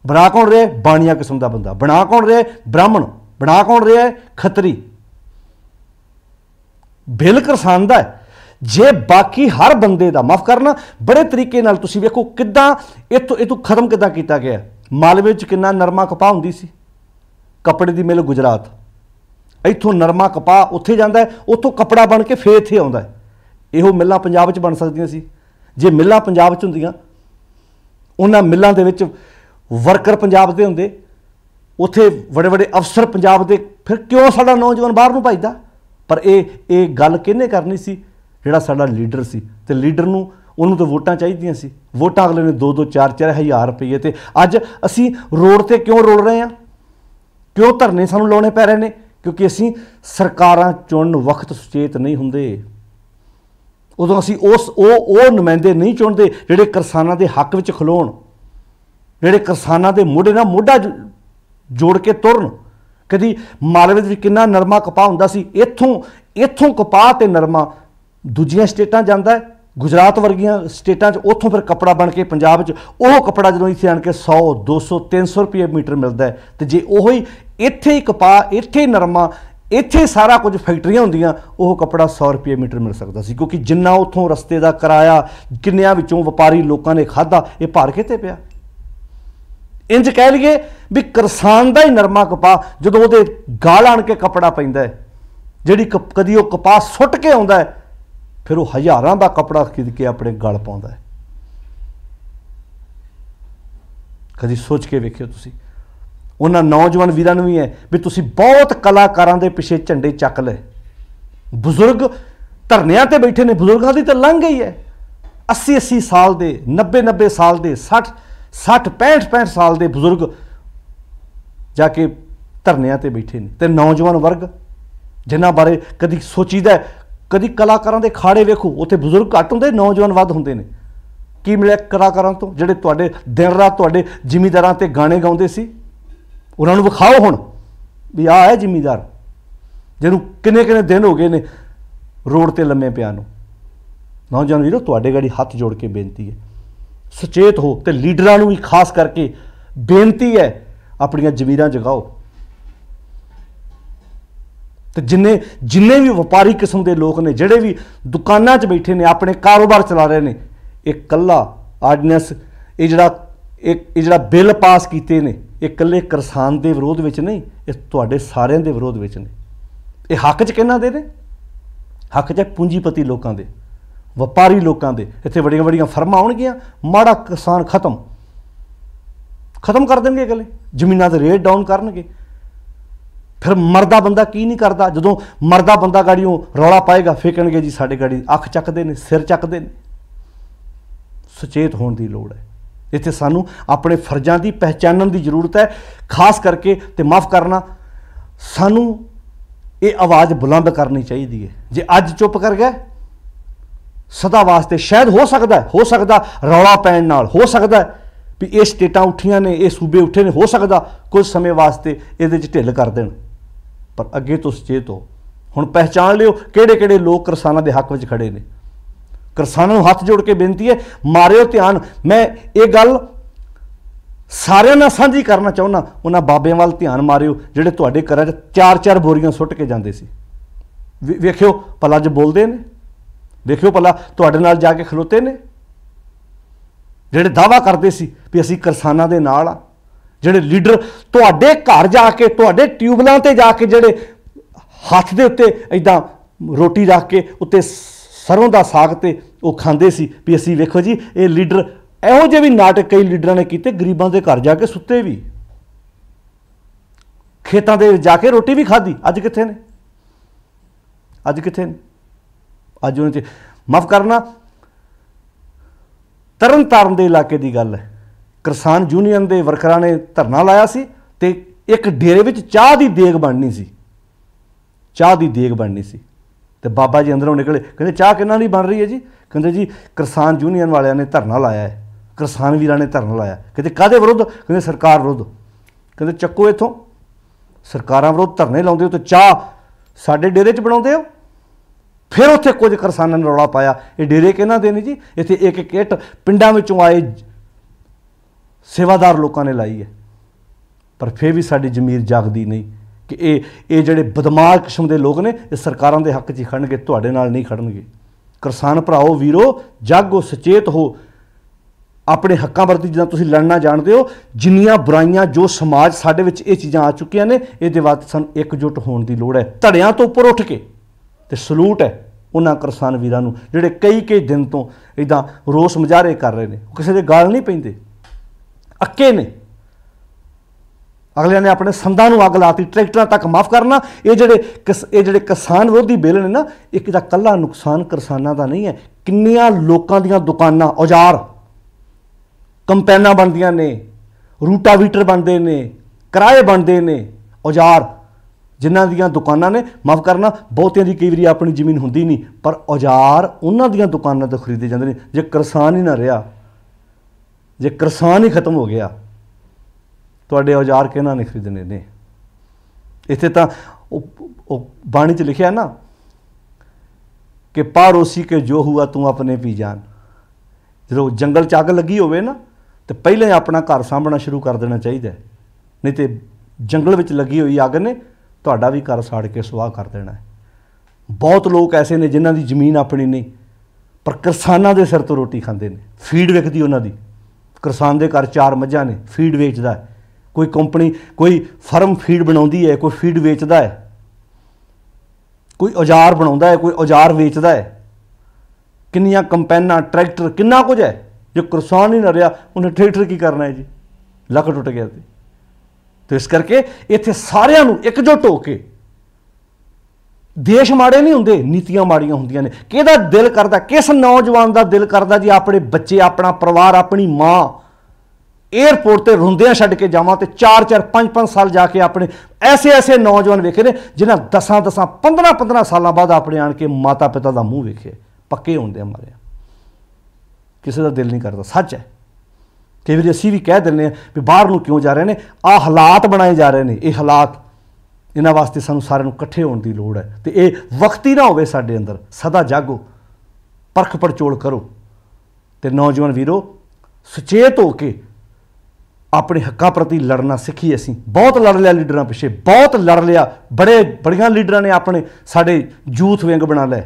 ਬਣਾ ਕੌਣ ਰਿਹਾ ਬਾਣੀਆਂ ਕਿਸਮ ਦਾ ਬੰਦਾ ਬਣਾ ਕੌਣ ਰਿਹਾ ਬ੍ਰਾਹਮਣ ਬਣਾ ਕੌਣ ਰਿਹਾ ਖੱਤਰੀ ਬਿੱਲ ਕਿਸਾਨ ਦਾ ਜੇ ਬਾਕੀ ਹਰ ਬੰਦੇ ਦਾ ਮਾਫ ਕਰਨਾ ਬੜੇ ਤਰੀਕੇ ਨਾਲ ਤੁਸੀਂ ਵੇਖੋ ਕਿੱਦਾਂ ਇਹ ਤੋਂ ਖਤਮ ਕਿੱਦਾਂ ਕੀਤਾ ਗਿਆ ਮਾਲਵੇ ਚ ਕਿੰਨਾ ਨਰਮਾ ਕਪਾਹ ਹੁੰਦੀ ਸੀ ਕਪੜੇ ਦੀ ਮਿਲ ਗੁਜਰਾਤ ਇੱਥੋਂ ਨਰਮਾ ਕਪਾਹ ਉੱਥੇ ਜਾਂਦਾ ਉੱਥੋਂ ਕਪੜਾ ਬਣ ਕੇ ਫੇਰ ਇੱਥੇ ਆਉਂਦਾ ਇਹੋ ਮਿੱਲਾਂ ਪੰਜਾਬ 'ਚ ਬਣ ਸਕਦੀਆਂ ਸੀ ਜੇ ਮਿੱਲਾਂ ਪੰਜਾਬ 'ਚ ਹੁੰਦੀਆਂ ਉਹਨਾਂ ਮਿੱਲਾਂ ਦੇ ਵਿੱਚ ਵਰਕਰ ਪੰਜਾਬ ਦੇ ਹੁੰਦੇ ਉੱਥੇ ਵੱਡੇ ਵੱਡੇ ਅਫਸਰ ਪੰਜਾਬ ਦੇ ਫਿਰ ਕਿਉਂ ਸਾਡਾ ਨੌਜਵਾਨ ਬਾਹਰ ਨੂੰ ਭਜਦਾ ਪਰ ਇਹ ਇਹ ਗੱਲ ਕਿਹਨੇ ਕਰਨੀ ਸੀ ਜਿਹੜਾ ਸਾਡਾ ਲੀਡਰ ਸੀ ਤੇ ਲੀਡਰ ਨੂੰ ਉਹਨੂੰ ਤਾਂ ਵੋਟਾਂ ਚਾਹੀਦੀਆਂ ਸੀ ਵੋਟਾਂ ਅਗਲੇ ਨੇ 2-2 4-4 ਹਜ਼ਾਰ ਰੁਪਏ ਤੇ ਅੱਜ ਅਸੀਂ ਰੋਡ ਤੇ ਕਿਉਂ ਰੋਲ ਰਹੇ ਆ ਕਿਉਂ ਧਰਨੇ ਸਾਨੂੰ ਲਾਉਣੇ ਪੈ ਰਹੇ ਨੇ ਕਿਉਂਕਿ ਅਸੀਂ ਸਰਕਾਰਾਂ ਚੁਣਨ ਵਕਤ ਸੁਚੇਤ ਨਹੀਂ ਹੁੰਦੇ ਉਦੋਂ ਅਸੀਂ ਉਸ ਉਹ ਉਹ ਨੁਮਾਇੰਦੇ ਨਹੀਂ ਚੁਣਦੇ ਜਿਹੜੇ ਕਿਸਾਨਾਂ ਦੇ ਹੱਕ ਵਿੱਚ ਖਲੋਣ ਜਿਹੜੇ ਕਿਸਾਨਾਂ ਦੇ ਮੋਢੇ ਨਾਲ ਮੋਢਾ ਜੋੜ ਕੇ ਤੁਰਨ ਕਦੀ ਮਾਲਵੇ ਦੇ ਵਿੱਚ ਕਿੰਨਾ ਨਰਮਾ ਕਪਾਹ ਹੁੰਦਾ ਸੀ ਇੱਥੋਂ ਇੱਥੋਂ ਕਪਾਹ ਤੇ ਨਰਮਾ ਦੂਜੀਆਂ ਸਟੇਟਾਂ ਜਾਂਦਾ ਹੈ ਗੁਜਰਾਤ ਵਰਗੀਆਂ ਸਟੇਟਾਂ 'ਚ ਉੱਥੋਂ ਫਿਰ ਕੱਪੜਾ ਬਣ ਕੇ ਪੰਜਾਬ 'ਚ ਉਹ ਕੱਪੜਾ ਜਦੋਂ ਇੱਥੇ ਆਣ ਕੇ 100 200 300 ਰੁਪਏ ਮੀਟਰ ਮਿਲਦਾ ਹੈ ਤੇ ਜੇ ਉਹ ਹੀ ਇੱਥੇ ਹੀ ਕਪਾਹ ਇੱਥੇ ਹੀ ਨਰਮਾ ਇੱਥੇ ਸਾਰਾ ਕੁਝ ਫੈਕਟਰੀਆਂ ਹੁੰਦੀਆਂ ਉਹ ਕਪੜਾ 100 ਰੁਪਏ ਮੀਟਰ ਮਿਲ ਸਕਦਾ ਸੀ ਕਿਉਂਕਿ ਜਿੰਨਾ ਉੱਥੋਂ ਰਸਤੇ ਦਾ ਕਿਰਾਇਆ ਕਿੰਨਿਆਂ ਵਿੱਚੋਂ ਵਪਾਰੀ ਲੋਕਾਂ ਨੇ ਖਾਦਾ ਇਹ ਭਾਰ ਕਿਤੇ ਪਿਆ ਇੰਜ ਕਹਿ ਲਈਏ ਵੀ ਕਿਸਾਨ ਦਾ ਹੀ ਨਰਮਾ ਕਪਾ ਜਦੋਂ ਉਹਦੇ ਗਾਲ ਆਣ ਕੇ ਕਪੜਾ ਪੈਂਦਾ ਜਿਹੜੀ ਕਦੀ ਉਹ ਕਪਾਹ ਸੁੱਟ ਕੇ ਆਉਂਦਾ ਫਿਰ ਉਹ ਹਜ਼ਾਰਾਂ ਦਾ ਕਪੜਾ ਖਰੀਦ ਕੇ ਆਪਣੇ ਗਲ ਪਾਉਂਦਾ ਹੈ ਕਦੀ ਸੋਚ ਕੇ ਵੇਖਿਓ ਤੁਸੀਂ ਉਹਨਾਂ ਨੌਜਵਾਨ ਵੀਰਾਂ ਨੂੰ ਵੀ ਹੈ ਵੀ ਤੁਸੀਂ ਬਹੁਤ ਕਲਾਕਾਰਾਂ ਦੇ ਪਿੱਛੇ ਝੰਡੇ ਚੱਕ ਲਏ ਬਜ਼ੁਰਗ ਧਰਨਿਆਂ ਤੇ ਬੈਠੇ ਨੇ ਬਜ਼ੁਰਗਾਂ ਦੀ ਤਾਂ ਲੰਘ ਗਈ ਹੈ 80 80 ਸਾਲ ਦੇ 90 90 ਸਾਲ ਦੇ 60 60 65 65 ਸਾਲ ਦੇ ਬਜ਼ੁਰਗ ਜਾ ਕੇ ਧਰਨਿਆਂ ਤੇ ਬੈਠੇ ਨੇ ਤੇ ਨੌਜਵਾਨ ਵਰਗ ਜਿਨ੍ਹਾਂ ਬਾਰੇ ਕਦੀ ਸੋਚੀਦਾ ਕਦੀ ਕਲਾਕਾਰਾਂ ਦੇ ਖਾੜੇ ਵੇਖੋ ਉੱਥੇ ਬਜ਼ੁਰਗ ਘੱਟ ਹੁੰਦੇ ਨੌਜਵਾਨ ਵੱਧ ਹੁੰਦੇ ਨੇ ਕੀ ਮਿਲਿਆ ਕਲਾਕਾਰਾਂ ਤੋਂ ਜਿਹੜੇ ਤੁਹਾਡੇ ਦਿਨ ਰਾਤ ਤੁਹਾਡੇ ਜ਼ਿਮੀਦਾਰਾਂ ਤੇ ਗਾਣੇ ਗਾਉਂਦੇ ਸੀ ਉਹਨਾਂ ਨੂੰ ਵਿਖਾਓ ਹੁਣ ਵੀ ਆ ਹੈ ਜ਼ਿਮੀਦਾਰ ਜਿਹਨੂੰ ਕਿੰਨੇ ਕਿੰਨੇ ਦਿਨ ਹੋ ਗਏ ਨੇ ਰੋਡ ਤੇ ਲੰਮੇ ਪਿਆ ਨੂੰ ਨੌਜਵਾਨ ਵੀਰੋ ਤੁਹਾਡੇ ਗਾੜੀ ਹੱਥ ਜੋੜ ਕੇ ਬੇਨਤੀ ਹੈ ਸੁਚੇਤ ਹੋ ਤੇ ਲੀਡਰਾਂ ਨੂੰ ਵੀ ਖਾਸ ਕਰਕੇ ਬੇਨਤੀ ਹੈ ਆਪਣੀਆਂ ਜ਼ਮੀਰਾਂ ਜਗਾਓ ਤੇ ਜਿੰਨੇ ਜਿੰਨੇ ਵੀ ਵਪਾਰੀ ਕਿਸਮ ਦੇ ਲੋਕ ਨੇ ਜਿਹੜੇ ਵੀ ਦੁਕਾਨਾਂ 'ਚ ਬੈਠੇ ਨੇ ਆਪਣੇ ਕਾਰੋਬਾਰ ਚਲਾ ਰਹੇ ਨੇ ਇਹ ਕੱਲਾ ਆਰਡੀਨੈਂਸ ਇਹ ਜਿਹੜਾ ਇਹ ਜਿਹੜਾ ਬਿੱਲ ਪਾਸ ਕੀਤੇ ਨੇ ਇਹ ਕੱਲੇ ਕਿਸਾਨ ਦੇ ਵਿਰੋਧ ਵਿੱਚ ਨਹੀਂ ਇਹ ਤੁਹਾਡੇ ਸਾਰਿਆਂ ਦੇ ਵਿਰੋਧ ਵਿੱਚ ਨੇ ਇਹ ਹੱਕ 'ਚ ਕਿਹਨਾਂ ਦੇ ਨੇ ਹੱਕ 'ਚ ਪੂੰਜੀਪਤੀ ਲੋਕਾਂ ਦੇ ਵਪਾਰੀ ਲੋਕਾਂ ਦੇ ਇੱਥੇ ਵੱਡੀਆਂ ਵੱਡੀਆਂ ਫਰਮਾਂ ਆਉਣਗੀਆਂ ਮਾੜਾ ਕਿਸਾਨ ਖਤਮ ਖਤਮ ਕਰ ਦੇਣਗੇ ਇਕੱਲੇ ਜ਼ਮੀਨਾਂ ਦੇ ਰੇਟ ਡਾਊਨ ਕਰਨਗੇ ਫਿਰ ਮਰਦਾ ਬੰਦਾ ਕੀ ਨਹੀਂ ਕਰਦਾ ਜਦੋਂ ਮਰਦਾ ਬੰਦਾ ਗਾੜੀਓ ਰੌਲਾ ਪਾਏਗਾ ਫੇਕਣਗੇ ਜੀ ਸਾਡੇ ਗਾੜੀ ਅੱਖ ਚੱਕਦੇ ਨੇ ਸਿਰ ਚੱਕਦੇ ਨੇ ਸੁਚੇਤ ਹੋਣ ਦੀ ਲੋੜ ਹੈ ਇੱਥੇ ਸਾਨੂੰ ਆਪਣੇ ਫਰਜ਼ਾਂ ਦੀ ਪਹਿਚਾਨਣ ਦੀ ਜ਼ਰੂਰਤ ਹੈ ਖਾਸ ਕਰਕੇ ਤੇ ਮਾਫ ਕਰਨਾ ਸਾਨੂੰ ਇਹ ਆਵਾਜ਼ ਬੁਲੰਦ ਕਰਨੀ ਚਾਹੀਦੀ ਹੈ ਜੇ ਅੱਜ ਚੁੱਪ ਕਰ ਗਏ ਸਦਾ ਵਾਸਤੇ ਸ਼ਾਇਦ ਹੋ ਸਕਦਾ ਹੋ ਸਕਦਾ ਰੌਲਾ ਪੈਣ ਨਾਲ ਹੋ ਸਕਦਾ ਵੀ ਇਹ ਸਟੇਟਾਂ ਉੱਠੀਆਂ ਨੇ ਇਹ ਸੂਬੇ ਉੱਠੇ ਨੇ ਹੋ ਸਕਦਾ ਕੁਝ ਸਮੇਂ ਵਾਸਤੇ ਇਹਦੇ 'ਚ ਢਿੱਲ ਕਰ ਦੇਣ ਪਰ ਅੱਗੇ ਤੋਂ ਸੁਚੇਤ ਹੋ ਹੁਣ ਪਹਿਚਾਣ ਲਿਓ ਕਿਹੜੇ ਕਿਹੜੇ ਲੋਕ ਕਿਸਾਨਾਂ ਦੇ ਹੱਕ ਵਿੱਚ ਖੜੇ ਨੇ ਕਿਸਾਨਾਂ ਨੂੰ ਹੱਥ ਜੋੜ ਕੇ ਬੇਨਤੀ ਹੈ ਮਾਰਿਓ ਧਿਆਨ ਮੈਂ ਇਹ ਗੱਲ ਸਾਰਿਆਂ ਨਾਲ ਸਾਂਝੀ ਕਰਨਾ ਚਾਹੁੰਦਾ ਉਹਨਾਂ ਬਾਬਿਆਂ ਵੱਲ ਧਿਆਨ ਮਾਰਿਓ ਜਿਹੜੇ ਤੁਹਾਡੇ ਘਰਾਂ 'ਚ ਚਾਰ-ਚਾਰ ਬੋਰੀਆਂ ਸੁੱਟ ਕੇ ਜਾਂਦੇ ਸੀ ਵੇਖਿਓ ਪੱਲਾ ਅੱਜ ਬੋਲਦੇ ਨੇ ਵੇਖਿਓ ਪੱਲਾ ਤੁਹਾਡੇ ਨਾਲ ਜਾ ਕੇ ਖਲੋਤੇ ਨੇ ਜਿਹੜੇ ਦਾਵਾ ਕਰਦੇ ਸੀ ਵੀ ਅਸੀਂ ਕਿਸਾਨਾਂ ਦੇ ਨਾਲ ਆ ਜਿਹੜੇ ਲੀਡਰ ਤੁਹਾਡੇ ਘਰ ਜਾ ਕੇ ਤੁਹਾਡੇ ਟਿਊਬਲਾਂ ਤੇ ਜਾ ਕੇ ਜਿਹੜੇ ਹੱਥ ਦੇ ਉੱਤੇ ਐਦਾਂ ਰੋਟੀ ਰੱਖ ਕੇ ਉੱਤੇ ਸਰੋਂ ਦਾ ਸਾਗ ਤੇ ਉਹ ਖਾਂਦੇ ਸੀ ਵੀ ਅਸੀਂ ਵੇਖੋ ਜੀ ਇਹ ਲੀਡਰ ਇਹੋ ਜਿਹੇ ਵੀ ਨਾਟਕ ਕਈ ਲੀਡਰਾਂ ਨੇ ਕੀਤੇ ਗਰੀਬਾਂ ਦੇ ਘਰ ਜਾ ਕੇ ਸੁੱਤੇ ਵੀ ਖੇਤਾਂ ਦੇ ਜਾ ਕੇ ਰੋਟੀ ਵੀ ਖਾਧੀ ਅੱਜ ਕਿੱਥੇ ਨੇ ਅੱਜ ਕਿੱਥੇ ਨੇ ਅੱਜ ਉਹਨਾਂ ਤੇ ਮਾਫ ਕਰਨਾ ਤਰਨ ਤਾਰਨ ਦੇ ਇਲਾਕੇ ਦੀ ਗੱਲ ਹੈ ਕਿਸਾਨ ਯੂਨੀਅਨ ਦੇ ਵਰਕਰਾਂ ਨੇ ਧਰਨਾ ਲਾਇਆ ਸੀ ਤੇ ਇੱਕ ਡੇਰੇ ਵਿੱਚ ਚਾਹ ਦੀ ਦੇਗ ਬਣਨੀ ਸੀ ਚਾਹ ਦੀ ਦੇਗ ਬਣਨੀ ਸੀ ਤੇ ਬਾਬਾ ਜੀ ਅੰਦਰੋਂ ਨਿਕਲੇ ਕਹਿੰਦੇ ਚਾਹ ਕਿੰਨਾ ਨਹੀਂ ਬਣ ਰਹੀ ਹੈ ਜੀ ਕਹਿੰਦੇ ਜੀ ਕਿਸਾਨ ਯੂਨੀਅਨ ਵਾਲਿਆਂ ਨੇ ਧਰਨਾ ਲਾਇਆ ਹੈ ਕਿਸਾਨ ਵੀਰਾਂ ਨੇ ਧਰਨਾ ਲਾਇਆ ਕਹਿੰਦੇ ਕਾਦੇ ਵਿਰੁੱਧ ਕਹਿੰਦੇ ਸਰਕਾਰ ਵਿਰੁੱਧ ਕਹਿੰਦੇ ਚੱਕੋ ਇੱਥੋਂ ਸਰਕਾਰਾਂ ਵਿਰੁੱਧ ਧਰਨੇ ਲਾਉਂਦੇ ਹੋ ਤੇ ਚਾਹ ਸਾਡੇ ਡੇਰੇ 'ਚ ਬਣਾਉਂਦੇ ਹੋ ਫਿਰ ਉੱਥੇ ਕੁਝ ਕਿਸਾਨਾਂ ਨੇ ਰੌਲਾ ਪਾਇਆ ਇਹ ਡੇਰੇ ਕਿਹਨਾਂ ਦੇ ਨੇ ਜੀ ਇੱਥੇ ਇੱਕ ਕਿੱਟ ਪਿੰਡਾਂ ਵਿੱਚੋਂ ਆਏ ਸੇਵਾਦਾਰ ਲੋਕਾਂ ਨੇ ਲਾਈ ਹੈ ਪਰ ਫੇਰ ਵੀ ਸਾਡੀ ਜ਼ਮੀਰ ਜਾਗਦੀ ਨਹੀਂ ਕਿ ਇਹ ਇਹ ਜਿਹੜੇ ਬਦਮਾਸ਼ ਕਿਸਮ ਦੇ ਲੋਕ ਨੇ ਇਹ ਸਰਕਾਰਾਂ ਦੇ ਹੱਕ 'ਚ ਖੜਨਗੇ ਤੁਹਾਡੇ ਨਾਲ ਨਹੀਂ ਖੜਨਗੇ ਕਿਸਾਨ ਭਰਾਓ ਵੀਰੋ ਜਾਗੋ ਸੁਚੇਤ ਹੋ ਆਪਣੇ ਹੱਕਾਂ ਵਰਤੀ ਜਿੱਦਾਂ ਤੁਸੀਂ ਲੜਨਾ ਜਾਣਦੇ ਹੋ ਜਿੰਨੀਆਂ ਬੁਰਾਈਆਂ ਜੋ ਸਮਾਜ ਸਾਡੇ ਵਿੱਚ ਇਹ ਚੀਜ਼ਾਂ ਆ ਚੁੱਕੀਆਂ ਨੇ ਇਹਦੇ ਵਾਸਤੇ ਸਾਨੂੰ ਇਕਜੁੱਟ ਹੋਣ ਦੀ ਲੋੜ ਹੈ ਧੜਿਆਂ ਤੋਂ ਉੱਪਰ ਉੱਠ ਕੇ ਤੇ ਸਲੂਟ ਹੈ ਉਹਨਾਂ ਕਿਸਾਨ ਵੀਰਾਂ ਨੂੰ ਜਿਹੜੇ ਕਈ ਕਈ ਦਿਨ ਤੋਂ ਇਦਾਂ ਰੋਸ ਮੁਜ਼ਾਹਰੇ ਕਰ ਰਹੇ ਨੇ ਕਿਸੇ ਦੇ ਗਾਲ ਨਹੀਂ ਪੈਂਦੇ ਅੱਕੇ ਨੇ ਅਗਲਿਆਂ ਨੇ ਆਪਣੇ ਸੰਦਾਂ ਨੂੰ ਅੱਗ ਲਾਤੀ ਟਰੈਕਟਰਾਂ ਤੱਕ ਮਾਫ ਕਰਨਾ ਇਹ ਜਿਹੜੇ ਇਹ ਜਿਹੜੇ ਕਿਸਾਨ ਵਿਰੋਧੀ ਬਿੱਲ ਨੇ ਨਾ ਇੱਕ ਦਾ ਕੱਲਾ ਨੁਕਸਾਨ ਕਿਸਾਨਾਂ ਦਾ ਨਹੀਂ ਹੈ ਕਿੰਨੀਆਂ ਲੋਕਾਂ ਦੀਆਂ ਦੁਕਾਨਾਂ ਔਜ਼ਾਰ ਕੰਪੈਨਾਂ ਬਣਦੀਆਂ ਨੇ ਰੂਟਾਵੀਟਰ ਬਣਦੇ ਨੇ ਕਿਰਾਏ ਬਣਦੇ ਨੇ ਔਜ਼ਾਰ ਜਿਨ੍ਹਾਂ ਦੀਆਂ ਦੁਕਾਨਾਂ ਨੇ ਮਾਫ ਕਰਨਾ ਬਹੁਤਿਆਂ ਦੀ ਕਈ ਵਾਰੀ ਆਪਣੀ ਜ਼ਮੀਨ ਹੁੰਦੀ ਨਹੀਂ ਪਰ ਔਜ਼ਾਰ ਉਹਨਾਂ ਦੀਆਂ ਦੁਕਾਨਾਂ ਤੋਂ ਖਰੀਦੇ ਜਾਂਦੇ ਨੇ ਜੇ ਕਿਸਾਨ ਹੀ ਨਾ ਰਿਹਾ ਜੇ ਕਿਸਾਨ ਹੀ ਖਤਮ ਹੋ ਗਿਆ ਤੁਹਾਡੇ ਔਜ਼ਾਰ ਕਿਹਨਾਂ ਨੇ ਖਰੀਦਨੇ ਨੇ ਇੱਥੇ ਤਾਂ ਉਹ ਬਾਣੀ 'ਚ ਲਿਖਿਆ ਨਾ ਕਿ ਪਾਰੋਸੀ ਕੇ ਜੋ ਹੁਆ ਤੂੰ ਆਪਣੇ ਪੀ ਜਾਨ ਜਦੋਂ ਜੰਗਲ 'ਚ ਅੱਗ ਲੱਗੀ ਹੋਵੇ ਨਾ ਤੇ ਪਹਿਲਾਂ ਆਪਣਾ ਘਰ ਸਾਂਭਣਾ ਸ਼ੁਰੂ ਕਰ ਦੇਣਾ ਚਾਹੀਦਾ ਨਹੀਂ ਤੇ ਜੰਗਲ ਵਿੱਚ ਲੱਗੀ ਹੋਈ ਅੱਗ ਨੇ ਤੁਹਾਡਾ ਵੀ ਘਰ ਸਾੜ ਕੇ ਸੁਆਹ ਕਰ ਦੇਣਾ ਹੈ ਬਹੁਤ ਲੋਕ ਐਸੇ ਨੇ ਜਿਨ੍ਹਾਂ ਦੀ ਜ਼ਮੀਨ ਆਪਣੀ ਨਹੀਂ ਪਰ ਕਿਸਾਨਾਂ ਦੇ ਸਿਰ ਤੋਂ ਰੋਟੀ ਖਾਂਦੇ ਨੇ ਫੀਡ ਵਿਕਦੀ ਉਹਨਾਂ ਦੀ ਕਿਸਾਨ ਦੇ ਘਰ ਚਾਰ ਮੱਝਾਂ ਨੇ ਫੀਡ ਵੇਚਦਾ ਹੈ ਕੋਈ ਕੰਪਨੀ ਕੋਈ ਫਰਮ ਫੀਡ ਬਣਾਉਂਦੀ ਹੈ ਕੋਈ ਫੀਡ ਵੇਚਦਾ ਹੈ ਕੋਈ ਔਜ਼ਾਰ ਬਣਾਉਂਦਾ ਹੈ ਕੋਈ ਔਜ਼ਾਰ ਵੇਚਦਾ ਹੈ ਕਿੰਨੀਆਂ ਕੰਪੈਨਾਂ ਟਰੈਕਟਰ ਕਿੰਨਾ ਕੁਝ ਹੈ ਜੋ ਕਿਸਾਨ ਹੀ ਨਾ ਰਿਹਾ ਉਹਨੇ ਟਰੈਕਟਰ ਕੀ ਕਰਨਾ ਹੈ ਜੀ ਲੱਕ ਟੁੱਟ ਗਿਆ ਤੇ ਤੇ ਇਸ ਕਰਕੇ ਇੱਥੇ ਸਾਰਿਆਂ ਨੂੰ ਇੱਕ ਹੋ ਕੇ ਦੇਸ਼ ਮਾੜੇ ਨਹੀਂ ਹੁੰਦੇ ਨੀਤੀਆਂ ਮਾੜੀਆਂ ਹੁੰਦੀਆਂ ਨੇ ਕਿਹਦਾ ਦਿਲ ਕਰਦਾ ਕਿਸ ਨੌਜਵਾਨ ਦਾ ਦਿਲ ਕਰਦਾ ਜੀ ਆਪਣੇ ਬੱਚੇ ਆਪਣਾ ਪਰਿਵਾਰ ਆਪਣੀ ਮਾਂ 에어ਪੋਰਟ ਤੇ ਰੁੰਦਿਆਂ ਛੱਡ ਕੇ ਜਾਵਾਂ ਤੇ 4-4 5-5 ਸਾਲ ਜਾ ਕੇ ਆਪਣੇ ਐਸੇ ਐਸੇ ਨੌਜਵਾਨ ਵੇਖੇ ਨੇ ਜਿਨ੍ਹਾਂ ਦਸਾਂ ਦਸਾਂ 15-15 ਸਾਲਾਂ ਬਾਅਦ ਆਪਣੇ ਆਣ ਕੇ ਮਾਤਾ ਪਿਤਾ ਦਾ ਮੂੰਹ ਵੇਖੇ ਪੱਕੇ ਹੁੰਦੇ ਮਾਰੇ ਕਿਸੇ ਦਾ ਦਿਲ ਨਹੀਂ ਕਰਦਾ ਸੱਚ ਹੈ ਕਈ ਵਾਰੀ ਅਸੀਂ ਵੀ ਕਹਿ ਦਿੰਦੇ ਆ ਵੀ ਬਾਹਰ ਨੂੰ ਕਿਉਂ ਜਾ ਰਹੇ ਨੇ ਆ ਹਾਲਾਤ ਬਣਾਏ ਜਾ ਰਹੇ ਨੇ ਇਹ ਹਾਲਾਤ ਇਹਨਾਂ ਵਾਸਤੇ ਸਾਨੂੰ ਸਾਰਿਆਂ ਨੂੰ ਇਕੱਠੇ ਹੋਣ ਦੀ ਲੋੜ ਹੈ ਤੇ ਇਹ ਵਕਤੀ ਨਾ ਹੋਵੇ ਸਾਡੇ ਅੰਦਰ ਸਦਾ ਜਾਗੋ ਪਰਖ ਪਰਚੋਲ ਕਰੋ ਤੇ ਨੌਜਵਾਨ ਵੀਰੋ ਸੁਚੇਤ ਹੋ ਕੇ ਆਪਣੇ ਹੱਕਾਂ ਪ੍ਰਤੀ ਲੜਨਾ ਸਿੱਖੀ ਅਸੀਂ ਬਹੁਤ ਲੜ ਲਿਆ ਲੀਡਰਾਂ ਪਿੱਛੇ ਬਹੁਤ ਲੜ ਲਿਆ ਬੜੇ ਬੜੀਆਂ ਲੀਡਰਾਂ ਨੇ ਆਪਣੇ ਸਾਡੇ ਯੂਥ ਵਿੰਗ ਬਣਾ ਲਏ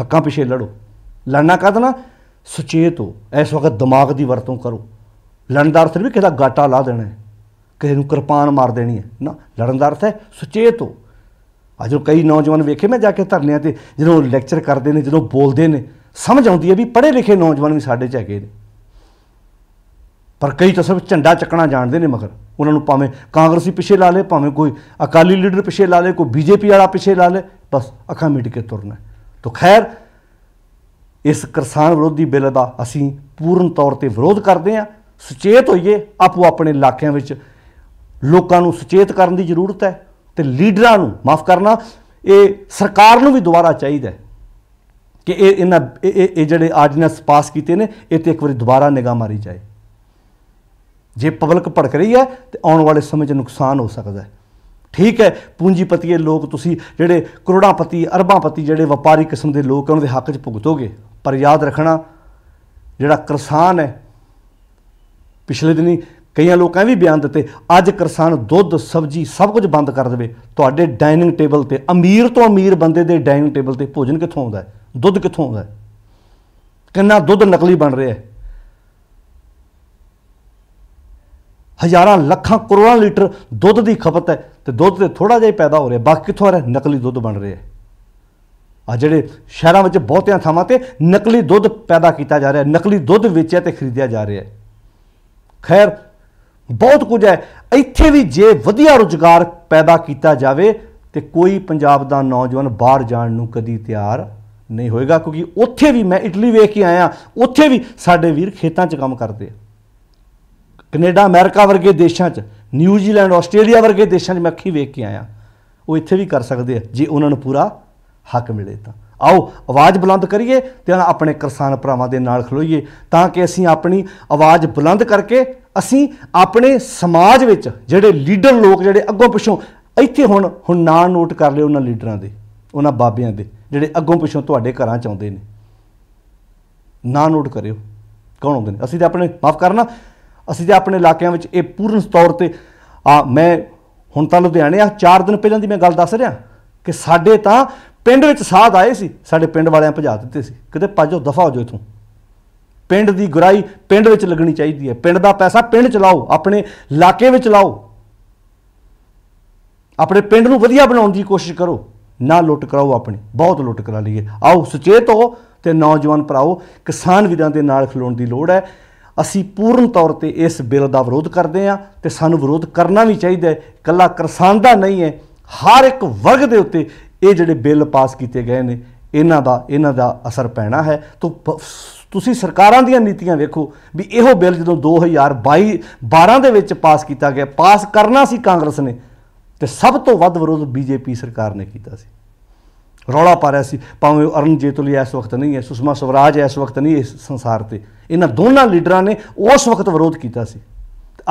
ਹੱਕਾਂ ਪਿੱਛੇ ਲੜੋ ਲੜਨਾ ਨਾ ਸੁਚੇਤ ਹੋ ਇਸ ਵਕਤ ਦਿਮਾਗ ਦੀ ਵਰਤੋਂ ਕਰੋ ਲੜਨ ਦਾ ਅਰਥ ਨਹੀਂ ਕਿਹਦਾ ਗਾਟਾ ਲਾ ਦੇਣਾ ਕਿਸੇ ਨੂੰ ਕਿਰਪਾਨ ਮਾਰ ਦੇਣੀ ਹੈ ਨਾ ਲੜਨ ਦਾ ਅਰਥ ਹੈ ਸੁਚੇਤ ਹੋ ਅਜੋ ਕਈ ਨੌਜਵਾਨ ਵੇਖੇ ਮੈਂ ਜਾ ਕੇ ਧਰਨਿਆਂ ਤੇ ਜਦੋਂ ਲੈਕਚਰ ਕਰਦੇ ਨੇ ਜਦੋਂ ਬੋਲਦੇ ਨੇ ਸਮਝ ਆਉਂਦੀ ਹੈ ਵੀ ਪੜ੍ਹੇ ਲਿਖੇ ਨੌਜਵਾਨ ਵੀ ਸਾਡੇ 'ਚ ਹੈਗੇ ਨੇ ਪਰ ਕਈ ਤਾਂ ਸਿਰਫ ਝੰਡਾ ਚੱਕਣਾ ਜਾਣਦੇ ਨੇ ਮਗਰ ਉਹਨਾਂ ਨੂੰ ਭਾਵੇਂ ਕਾਂਗਰਸੀ ਪਿੱਛੇ ਲਾ ਲੇ ਭਾਵੇਂ ਕੋਈ ਅਕਾਲੀ ਲੀਡਰ ਪਿੱਛੇ ਲਾ ਲੇ ਕੋਈ ਬੀਜੇਪੀ ਵਾਲਾ ਪਿੱਛੇ ਲਾ ਲੇ ਬਸ ਅੱਖਾਂ ਮੀਟ ਕੇ ਤੁਰਨਾ ਤੋ ਖੈਰ ਇਸ ਕਿਸਾਨ ਵਿਰੋਧੀ ਬਿੱਲ ਦਾ ਅਸੀਂ ਪੂਰਨ ਤੌਰ ਤੇ ਵਿਰੋਧ ਕਰਦੇ ਹਾਂ ਸੁਚੇਤ ਹੋਈਏ ਆਪੋ ਆਪਣੇ ਇਲਾਕਿਆਂ ਵਿੱਚ ਲੋਕਾਂ ਨੂੰ ਸੁਚੇਤ ਕਰਨ ਦੀ ਜ਼ਰੂਰਤ ਹੈ ਤੇ ਲੀਡਰਾਂ ਨੂੰ ਮਾਫ ਕਰਨਾ ਇਹ ਸਰਕਾਰ ਨੂੰ ਵੀ ਦੁਬਾਰਾ ਚਾਹੀਦਾ ਹੈ ਕਿ ਇਹ ਇਹਨਾਂ ਇਹ ਜਿਹੜੇ ਆਰਡੀਨੈਂਸ ਪਾਸ ਕੀਤੇ ਨੇ ਇਹ ਤੇ ਇੱਕ ਵਾਰੀ ਦੁਬਾਰਾ ਨਿਗਾਹ ਮਾਰੀ ਜਾਏ ਜੇ ਪਬਲਿਕ ਭੜਕ ਰਹੀ ਹੈ ਤੇ ਆਉਣ ਵਾਲੇ ਸਮੇਂ 'ਚ ਨੁਕਸਾਨ ਹੋ ਸਕਦਾ ਹੈ ਠੀਕ ਹੈ ਪੂੰਜੀਪਤੀਏ ਲੋਕ ਤੁਸੀਂ ਜਿਹੜੇ ਕਰੋੜਾਪਤੀ ਅਰਬਾਂਪਤੀ ਜਿਹੜੇ ਵਪਾਰੀ ਕਿਸਮ ਦੇ ਲੋਕ ਉਹਨਾਂ ਦੇ ਹੱਕ 'ਚ ਭੁਗਤੋਗੇ ਪਰ ਯਾਦ ਰੱਖਣਾ ਜਿਹੜਾ ਕਿਸਾਨ ਹੈ ਪਿਛਲੇ ਦਿਨੀ ਕਈਆਂ ਲੋਕਾਂ ਵੀ ਬਿਆਨ ਦਿੱਤੇ ਅੱਜ ਕਿਸਾਨ ਦੁੱਧ ਸਬਜ਼ੀ ਸਭ ਕੁਝ ਬੰਦ ਕਰ ਦੇਵੇ ਤੁਹਾਡੇ ਡਾਈਨਿੰਗ ਟੇਬਲ ਤੇ ਅਮੀਰ ਤੋਂ ਅਮੀਰ ਬੰਦੇ ਦੇ ਡਾਈਨਿੰਗ ਟੇਬਲ ਤੇ ਭੋਜਨ ਕਿੱਥੋਂ ਆਉਂਦਾ ਹੈ ਦੁੱਧ ਕਿੱਥੋਂ ਆਉਂਦਾ ਹੈ ਕਿੰਨਾ ਦੁੱਧ ਨਕਲੀ ਬਣ ਰਿਹਾ ਹੈ ਹਜ਼ਾਰਾਂ ਲੱਖਾਂ ਕਰੋੜਾਂ ਲੀਟਰ ਦੁੱਧ ਦੀ ਖਪਤ ਹੈ ਤੇ ਦੁੱਧ ਤੇ ਥੋੜਾ ਜਿਹਾ ਹੀ ਪੈਦਾ ਹੋ ਰਿਹਾ ਬਾਕੀ ਕਿੱਥੋਂ ਆ ਰਿਹਾ ਨਕਲੀ ਦੁੱਧ ਬਣ ਰਿਹਾ ਹੈ ਆ ਜਿਹੜੇ ਸ਼ਹਿਰਾਂ ਵਿੱਚ ਬਹੁਤਿਆਂ ਥਾਵਾਂ ਤੇ ਨਕਲੀ ਦੁੱਧ ਪੈਦਾ ਕੀਤਾ ਜਾ ਰਿਹਾ ਨਕਲੀ ਦੁੱਧ ਵੇਚਿਆ ਤੇ ਖਰੀਦਿਆ ਜਾ ਰਿਹਾ ਹੈ ਖੈਰ ਬਹੁਤ ਕੁਝ ਹੈ ਇੱਥੇ ਵੀ ਜੇ ਵਧੀਆ ਰੁਜ਼ਗਾਰ ਪੈਦਾ ਕੀਤਾ ਜਾਵੇ ਤੇ ਕੋਈ ਪੰਜਾਬ ਦਾ ਨੌਜਵਾਨ ਬਾਹਰ ਜਾਣ ਨੂੰ ਕਦੀ ਤਿਆਰ ਨਹੀਂ ਹੋਏਗਾ ਕਿਉਂਕਿ ਉੱਥੇ ਵੀ ਮੈਂ ਇਟਲੀ ਵੇਖ ਕੇ ਆਇਆ ਉੱਥੇ ਵੀ ਸਾਡੇ ਵੀਰ ਖੇਤਾਂ 'ਚ ਕੰਮ ਕਰਦੇ ਆ ਕੈਨੇਡਾ ਅਮਰੀਕਾ ਵਰਗੇ ਦੇਸ਼ਾਂ 'ਚ ਨਿਊਜ਼ੀਲੈਂਡ ਆਸਟ੍ਰੇਲੀਆ ਵਰਗੇ ਦੇਸ਼ਾਂ 'ਚ ਮੈਂ ਅੱਖੀ ਵੇਖ ਕੇ ਆਇਆ ਉਹ ਇੱਥੇ ਵੀ ਕਰ ਸਕਦੇ ਆ ਜੇ ਉਹਨਾਂ ਨੂੰ ਪੂਰਾ ਹੱਕ ਮਿਲੇ ਤਾਂ ਆਓ ਆਵਾਜ਼ ਬੁਲੰਦ ਕਰੀਏ ਤੇ ਆਪਣੇ ਕਿਸਾਨ ਭਰਾਵਾਂ ਦੇ ਨਾਲ ਖਲੋਈਏ ਤਾਂ ਕਿ ਅਸੀਂ ਆਪਣੀ ਆਵਾਜ਼ ਬੁਲੰਦ ਕਰਕੇ ਅਸੀਂ ਆਪਣੇ ਸਮਾਜ ਵਿੱਚ ਜਿਹੜੇ ਲੀਡਰ ਲੋਕ ਜਿਹੜੇ ਅੱਗੋਂ ਪਿਛੋਂ ਇੱਥੇ ਹੁਣ ਹੁਣ ਨਾਂ ਨੋਟ ਕਰ ਲਿਓ ਉਹਨਾਂ ਲੀਡਰਾਂ ਦੇ ਉਹਨਾਂ ਬਾਬਿਆਂ ਦੇ ਜਿਹੜੇ ਅੱਗੋਂ ਪਿਛੋਂ ਤੁਹਾਡੇ ਘਰਾਂ 'ਚ ਆਉਂਦੇ ਨੇ ਨਾਂ ਨੋਟ ਕਰਿਓ ਕੌਣ ਹੁੰਦੇ ਨੇ ਅਸੀਂ ਤੇ ਆਪਣੇ ਮਾਫ ਕਰਨਾ ਅਸੀਂ ਤੇ ਆਪਣੇ ਇਲਾਕਿਆਂ ਵਿੱਚ ਇਹ ਪੂਰਨ ਤੌਰ ਤੇ ਆ ਮੈਂ ਹੁਣ ਤਾਂ ਲੁਧਿਆਣੇ ਆ 4 ਦਿਨ ਪਹਿਲਾਂ ਦੀ ਮੈਂ ਗੱਲ ਦੱਸ ਰਿਹਾ ਕਿ ਸਾਡੇ ਤਾਂ ਪਿੰਡ ਵਿੱਚ ਸਾਧ ਆਏ ਸੀ ਸਾਡੇ ਪਿੰਡ ਵਾਲਿਆਂ ਭਜਾ ਦਿੱਤੇ ਸੀ ਕਿਤੇ ਪਾਜੋ ਦਫਾ ਹੋ ਜਾਓ ਇਥੋਂ ਪਿੰਡ ਦੀ ਗੁਰਾਈ ਪਿੰਡ ਵਿੱਚ ਲੱਗਣੀ ਚਾਹੀਦੀ ਹੈ ਪਿੰਡ ਦਾ ਪੈਸਾ ਪਿੰਡ ਚਲਾਓ ਆਪਣੇ ਇਲਾਕੇ ਵਿੱਚ ਲਾਓ ਆਪਣੇ ਪਿੰਡ ਨੂੰ ਵਧੀਆ ਬਣਾਉਣ ਦੀ ਕੋਸ਼ਿਸ਼ ਕਰੋ ਨਾ ਲੁੱਟ ਕਰਾਓ ਆਪਣੀ ਬਹੁਤ ਲੁੱਟ ਕਰਾ ਲਈਏ ਆਓ ਸੁਚੇਤ ਹੋ ਤੇ ਨੌਜਵਾਨ ਭਰਾਓ ਕਿਸਾਨ ਵੀਰਾਂ ਦੇ ਨਾਲ ਖਲੋਣ ਦੀ ਲੋੜ ਹੈ ਅਸੀਂ ਪੂਰਨ ਤੌਰ ਤੇ ਇਸ ਬਿੱਲ ਦਾ ਵਿਰੋਧ ਕਰਦੇ ਹਾਂ ਤੇ ਸਾਨੂੰ ਵਿਰੋਧ ਕਰਨਾ ਵੀ ਚਾਹੀਦਾ ਹੈ ਕੱਲਾ ਕਿਸਾਨ ਦਾ ਨਹੀਂ ਹੈ ਹਰ ਇੱਕ ਵਰਗ ਦੇ ਉੱਤੇ ਇਹ ਜਿਹੜੇ ਬਿੱਲ ਪਾਸ ਕੀਤੇ ਗਏ ਨੇ ਇਹਨਾਂ ਦਾ ਇਹਨਾਂ ਦਾ ਅਸਰ ਪੈਣਾ ਹੈ ਤੋਂ ਤੁਸੀਂ ਸਰਕਾਰਾਂ ਦੀਆਂ ਨੀਤੀਆਂ ਵੇਖੋ ਵੀ ਇਹੋ ਬਿੱਲ ਜਦੋਂ 2022 12 ਦੇ ਵਿੱਚ ਪਾਸ ਕੀਤਾ ਗਿਆ ਪਾਸ ਕਰਨਾ ਸੀ ਕਾਂਗਰਸ ਨੇ ਤੇ ਸਭ ਤੋਂ ਵੱਧ ਵਿਰੋਧ ਬੀਜੇਪੀ ਸਰਕਾਰ ਨੇ ਕੀਤਾ ਸੀ ਰੌਲਾ ਪਾ ਰਿਆ ਸੀ ਭਾਵੇਂ ਅਰਨ ਜੇਤਲੀ ਇਸ ਵਕਤ ਨਹੀਂ ਹੈ ਸੁਸ਼ਮਾ ਸਵਰਾਜ ਇਸ ਵਕਤ ਨਹੀਂ ਇਸ ਸੰਸਾਰ ਤੇ ਇਹਨਾਂ ਦੋਨਾਂ ਲੀਡਰਾਂ ਨੇ ਉਸ ਵਕਤ ਵਿਰੋਧ ਕੀਤਾ ਸੀ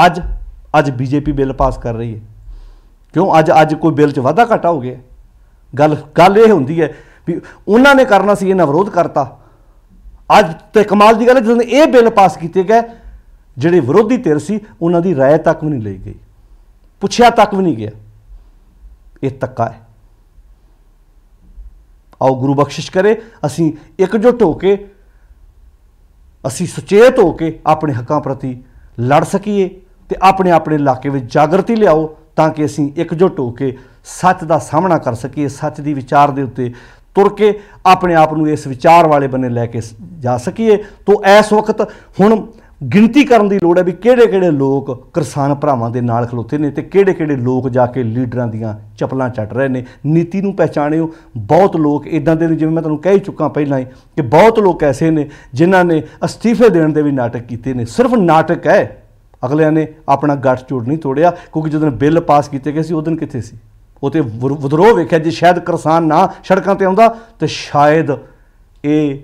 ਅੱਜ ਅੱਜ ਬੀਜੇਪੀ ਬਿੱਲ ਪਾਸ ਕਰ ਰਹੀ ਹੈ ਕਿਉਂ ਅੱਜ ਅੱਜ ਕੋਈ ਬਿੱਲ 'ਚ ਵਾਧਾ ਘਟਾ ਹੋ ਗਿਆ ਗੱਲ ਗੱਲ ਇਹ ਹੁੰਦੀ ਹੈ ਵੀ ਉਹਨਾਂ ਨੇ ਕਰਨਾ ਸੀ ਇਹਨਾਂ ਵਿਰੋਧ ਕਰਤਾ ਅੱਜ ਤੇ ਕਮਾਲ ਦੀ ਗੱਲ ਹੈ ਜਦੋਂ ਇਹ ਬਿੱਲ ਪਾਸ ਕੀਤੇ ਗਏ ਜਿਹੜੇ ਵਿਰੋਧੀ ਧਿਰ ਸੀ ਉਹਨਾਂ ਦੀ رائے ਤੱਕ ਵੀ ਨਹੀਂ ਲਈ ਗਈ ਪੁੱਛਿਆ ਤੱਕ ਵੀ ਨਹੀਂ ਗਿਆ ਇਹ ਤੱਕਾ ਹੈ ਆਓ ਗੁਰੂ ਬਖਸ਼ਿਸ਼ ਕਰੇ ਅਸੀਂ ਇਕਜੁੱਟ ਹੋ ਕੇ ਅਸੀਂ ਸੁਚੇਤ ਹੋ ਕੇ ਆਪਣੇ ਹੱਕਾਂ ਪ੍ਰਤੀ ਲੜ ਸਕੀਏ ਤੇ ਆਪਣੇ ਆਪਣੇ ਇਲਾਕੇ ਵਿੱਚ ਜਾਗਰਤੀ ਲਿਆਓ ਤਾਂ ਕਿ ਅਸੀਂ ਇਕਜੁੱਟ ਹੋ ਕੇ ਸੱਚ ਦਾ ਸਾਹਮਣਾ ਕਰ ਸਕੀਏ ਸੱਚ ਦੀ ਵਿਚਾਰ ਦੇ ਉੱਤੇ ਤੁਰ ਕੇ ਆਪਣੇ ਆਪ ਨੂੰ ਇਸ ਵਿਚਾਰ ਵਾਲੇ ਬੰਨੇ ਲੈ ਕੇ ਜਾ ਸਕੀਏ ਤੋਂ ਇਸ ਵਕਤ ਹੁਣ ਗਿਣਤੀ ਕਰਨ ਦੀ ਲੋੜ ਹੈ ਵੀ ਕਿਹੜੇ-ਕਿਹੜੇ ਲੋਕ ਕਿਸਾਨ ਭਰਾਵਾਂ ਦੇ ਨਾਲ ਖਲੋਤੇ ਨੇ ਤੇ ਕਿਹੜੇ-ਕਿਹੜੇ ਲੋਕ ਜਾ ਕੇ ਲੀਡਰਾਂ ਦੀਆਂ ਚਪਲਾਂ ਚੱਟ ਰਹੇ ਨੇ ਨੀਤੀ ਨੂੰ ਪਹਿਚਾਣਿਓ ਬਹੁਤ ਲੋਕ ਇਦਾਂ ਦੇ ਨੇ ਜਿਵੇਂ ਮੈਂ ਤੁਹਾਨੂੰ ਕਹਿ ਚੁੱਕਾ ਪਹਿਲਾਂ ਹੀ ਕਿ ਬਹੁਤ ਲੋਕ ਐਸੇ ਨੇ ਜਿਨ੍ਹਾਂ ਨੇ ਅਸਤੀਫੇ ਦੇਣ ਦੇ ਵੀ ਨਾਟਕ ਕੀਤੇ ਨੇ ਸਿਰਫ ਨਾਟਕ ਹੈ ਅਗਲਿਆਂ ਨੇ ਆਪਣਾ ਗੱਠਜੋੜ ਨਹੀਂ ਤੋੜਿਆ ਕਿਉਂਕਿ ਜਦੋਂ ਬਿੱਲ ਪਾਸ ਕੀਤੇ ਗਏ ਸੀ ਉਹ ਦਿਨ ਕਿੱਥੇ ਸੀ ਉਹ ਤੇ ਵਿਦਰੋਹ ਵੇਖਿਆ ਜੇ ਸ਼ਾਇਦ ਕਿਸਾਨ ਨਾ ਸੜਕਾਂ ਤੇ ਆਉਂਦਾ ਤੇ ਸ਼ਾਇਦ ਇਹ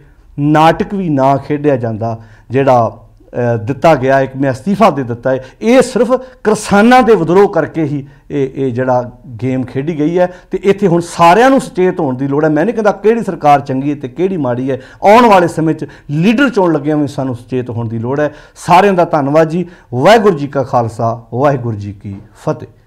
ਨਾਟਕ ਵੀ ਨਾ ਖੇਡਿਆ ਜਾਂਦਾ ਜਿਹੜਾ ਦਿੱਤਾ ਗਿਆ ਇੱਕ ਮੈਂ ਅਸਤੀਫਾ ਦੇ ਦਿੱਤਾ ਹੈ ਇਹ ਸਿਰਫ ਕਿਸਾਨਾਂ ਦੇ ਵਿਦਰੋਹ ਕਰਕੇ ਹੀ ਇਹ ਇਹ ਜਿਹੜਾ ਗੇਮ ਖੇਡੀ ਗਈ ਹੈ ਤੇ ਇੱਥੇ ਹੁਣ ਸਾਰਿਆਂ ਨੂੰ ਸੁਚੇਤ ਹੋਣ ਦੀ ਲੋੜ ਹੈ ਮੈਂ ਨਹੀਂ ਕਹਿੰਦਾ ਕਿਹੜੀ ਸਰਕਾਰ ਚੰਗੀ ਹੈ ਤੇ ਕਿਹੜੀ ਮਾੜੀ ਹੈ ਆਉਣ ਵਾਲੇ ਸਮੇਂ 'ਚ ਲੀਡਰ ਚੋਣ ਲੱਗਿਆਂ ਵੀ ਸਾਨੂੰ ਸੁਚੇਤ ਹੋਣ ਦੀ ਲੋੜ ਹੈ ਸਾਰਿਆਂ ਦਾ ਧੰਨਵਾਦ ਜੀ ਵਾਹਿਗੁਰੂ ਜੀ ਕਾ ਖਾਲਸਾ ਵਾਹਿਗੁਰੂ ਜੀ ਕੀ ਫਤਿਹ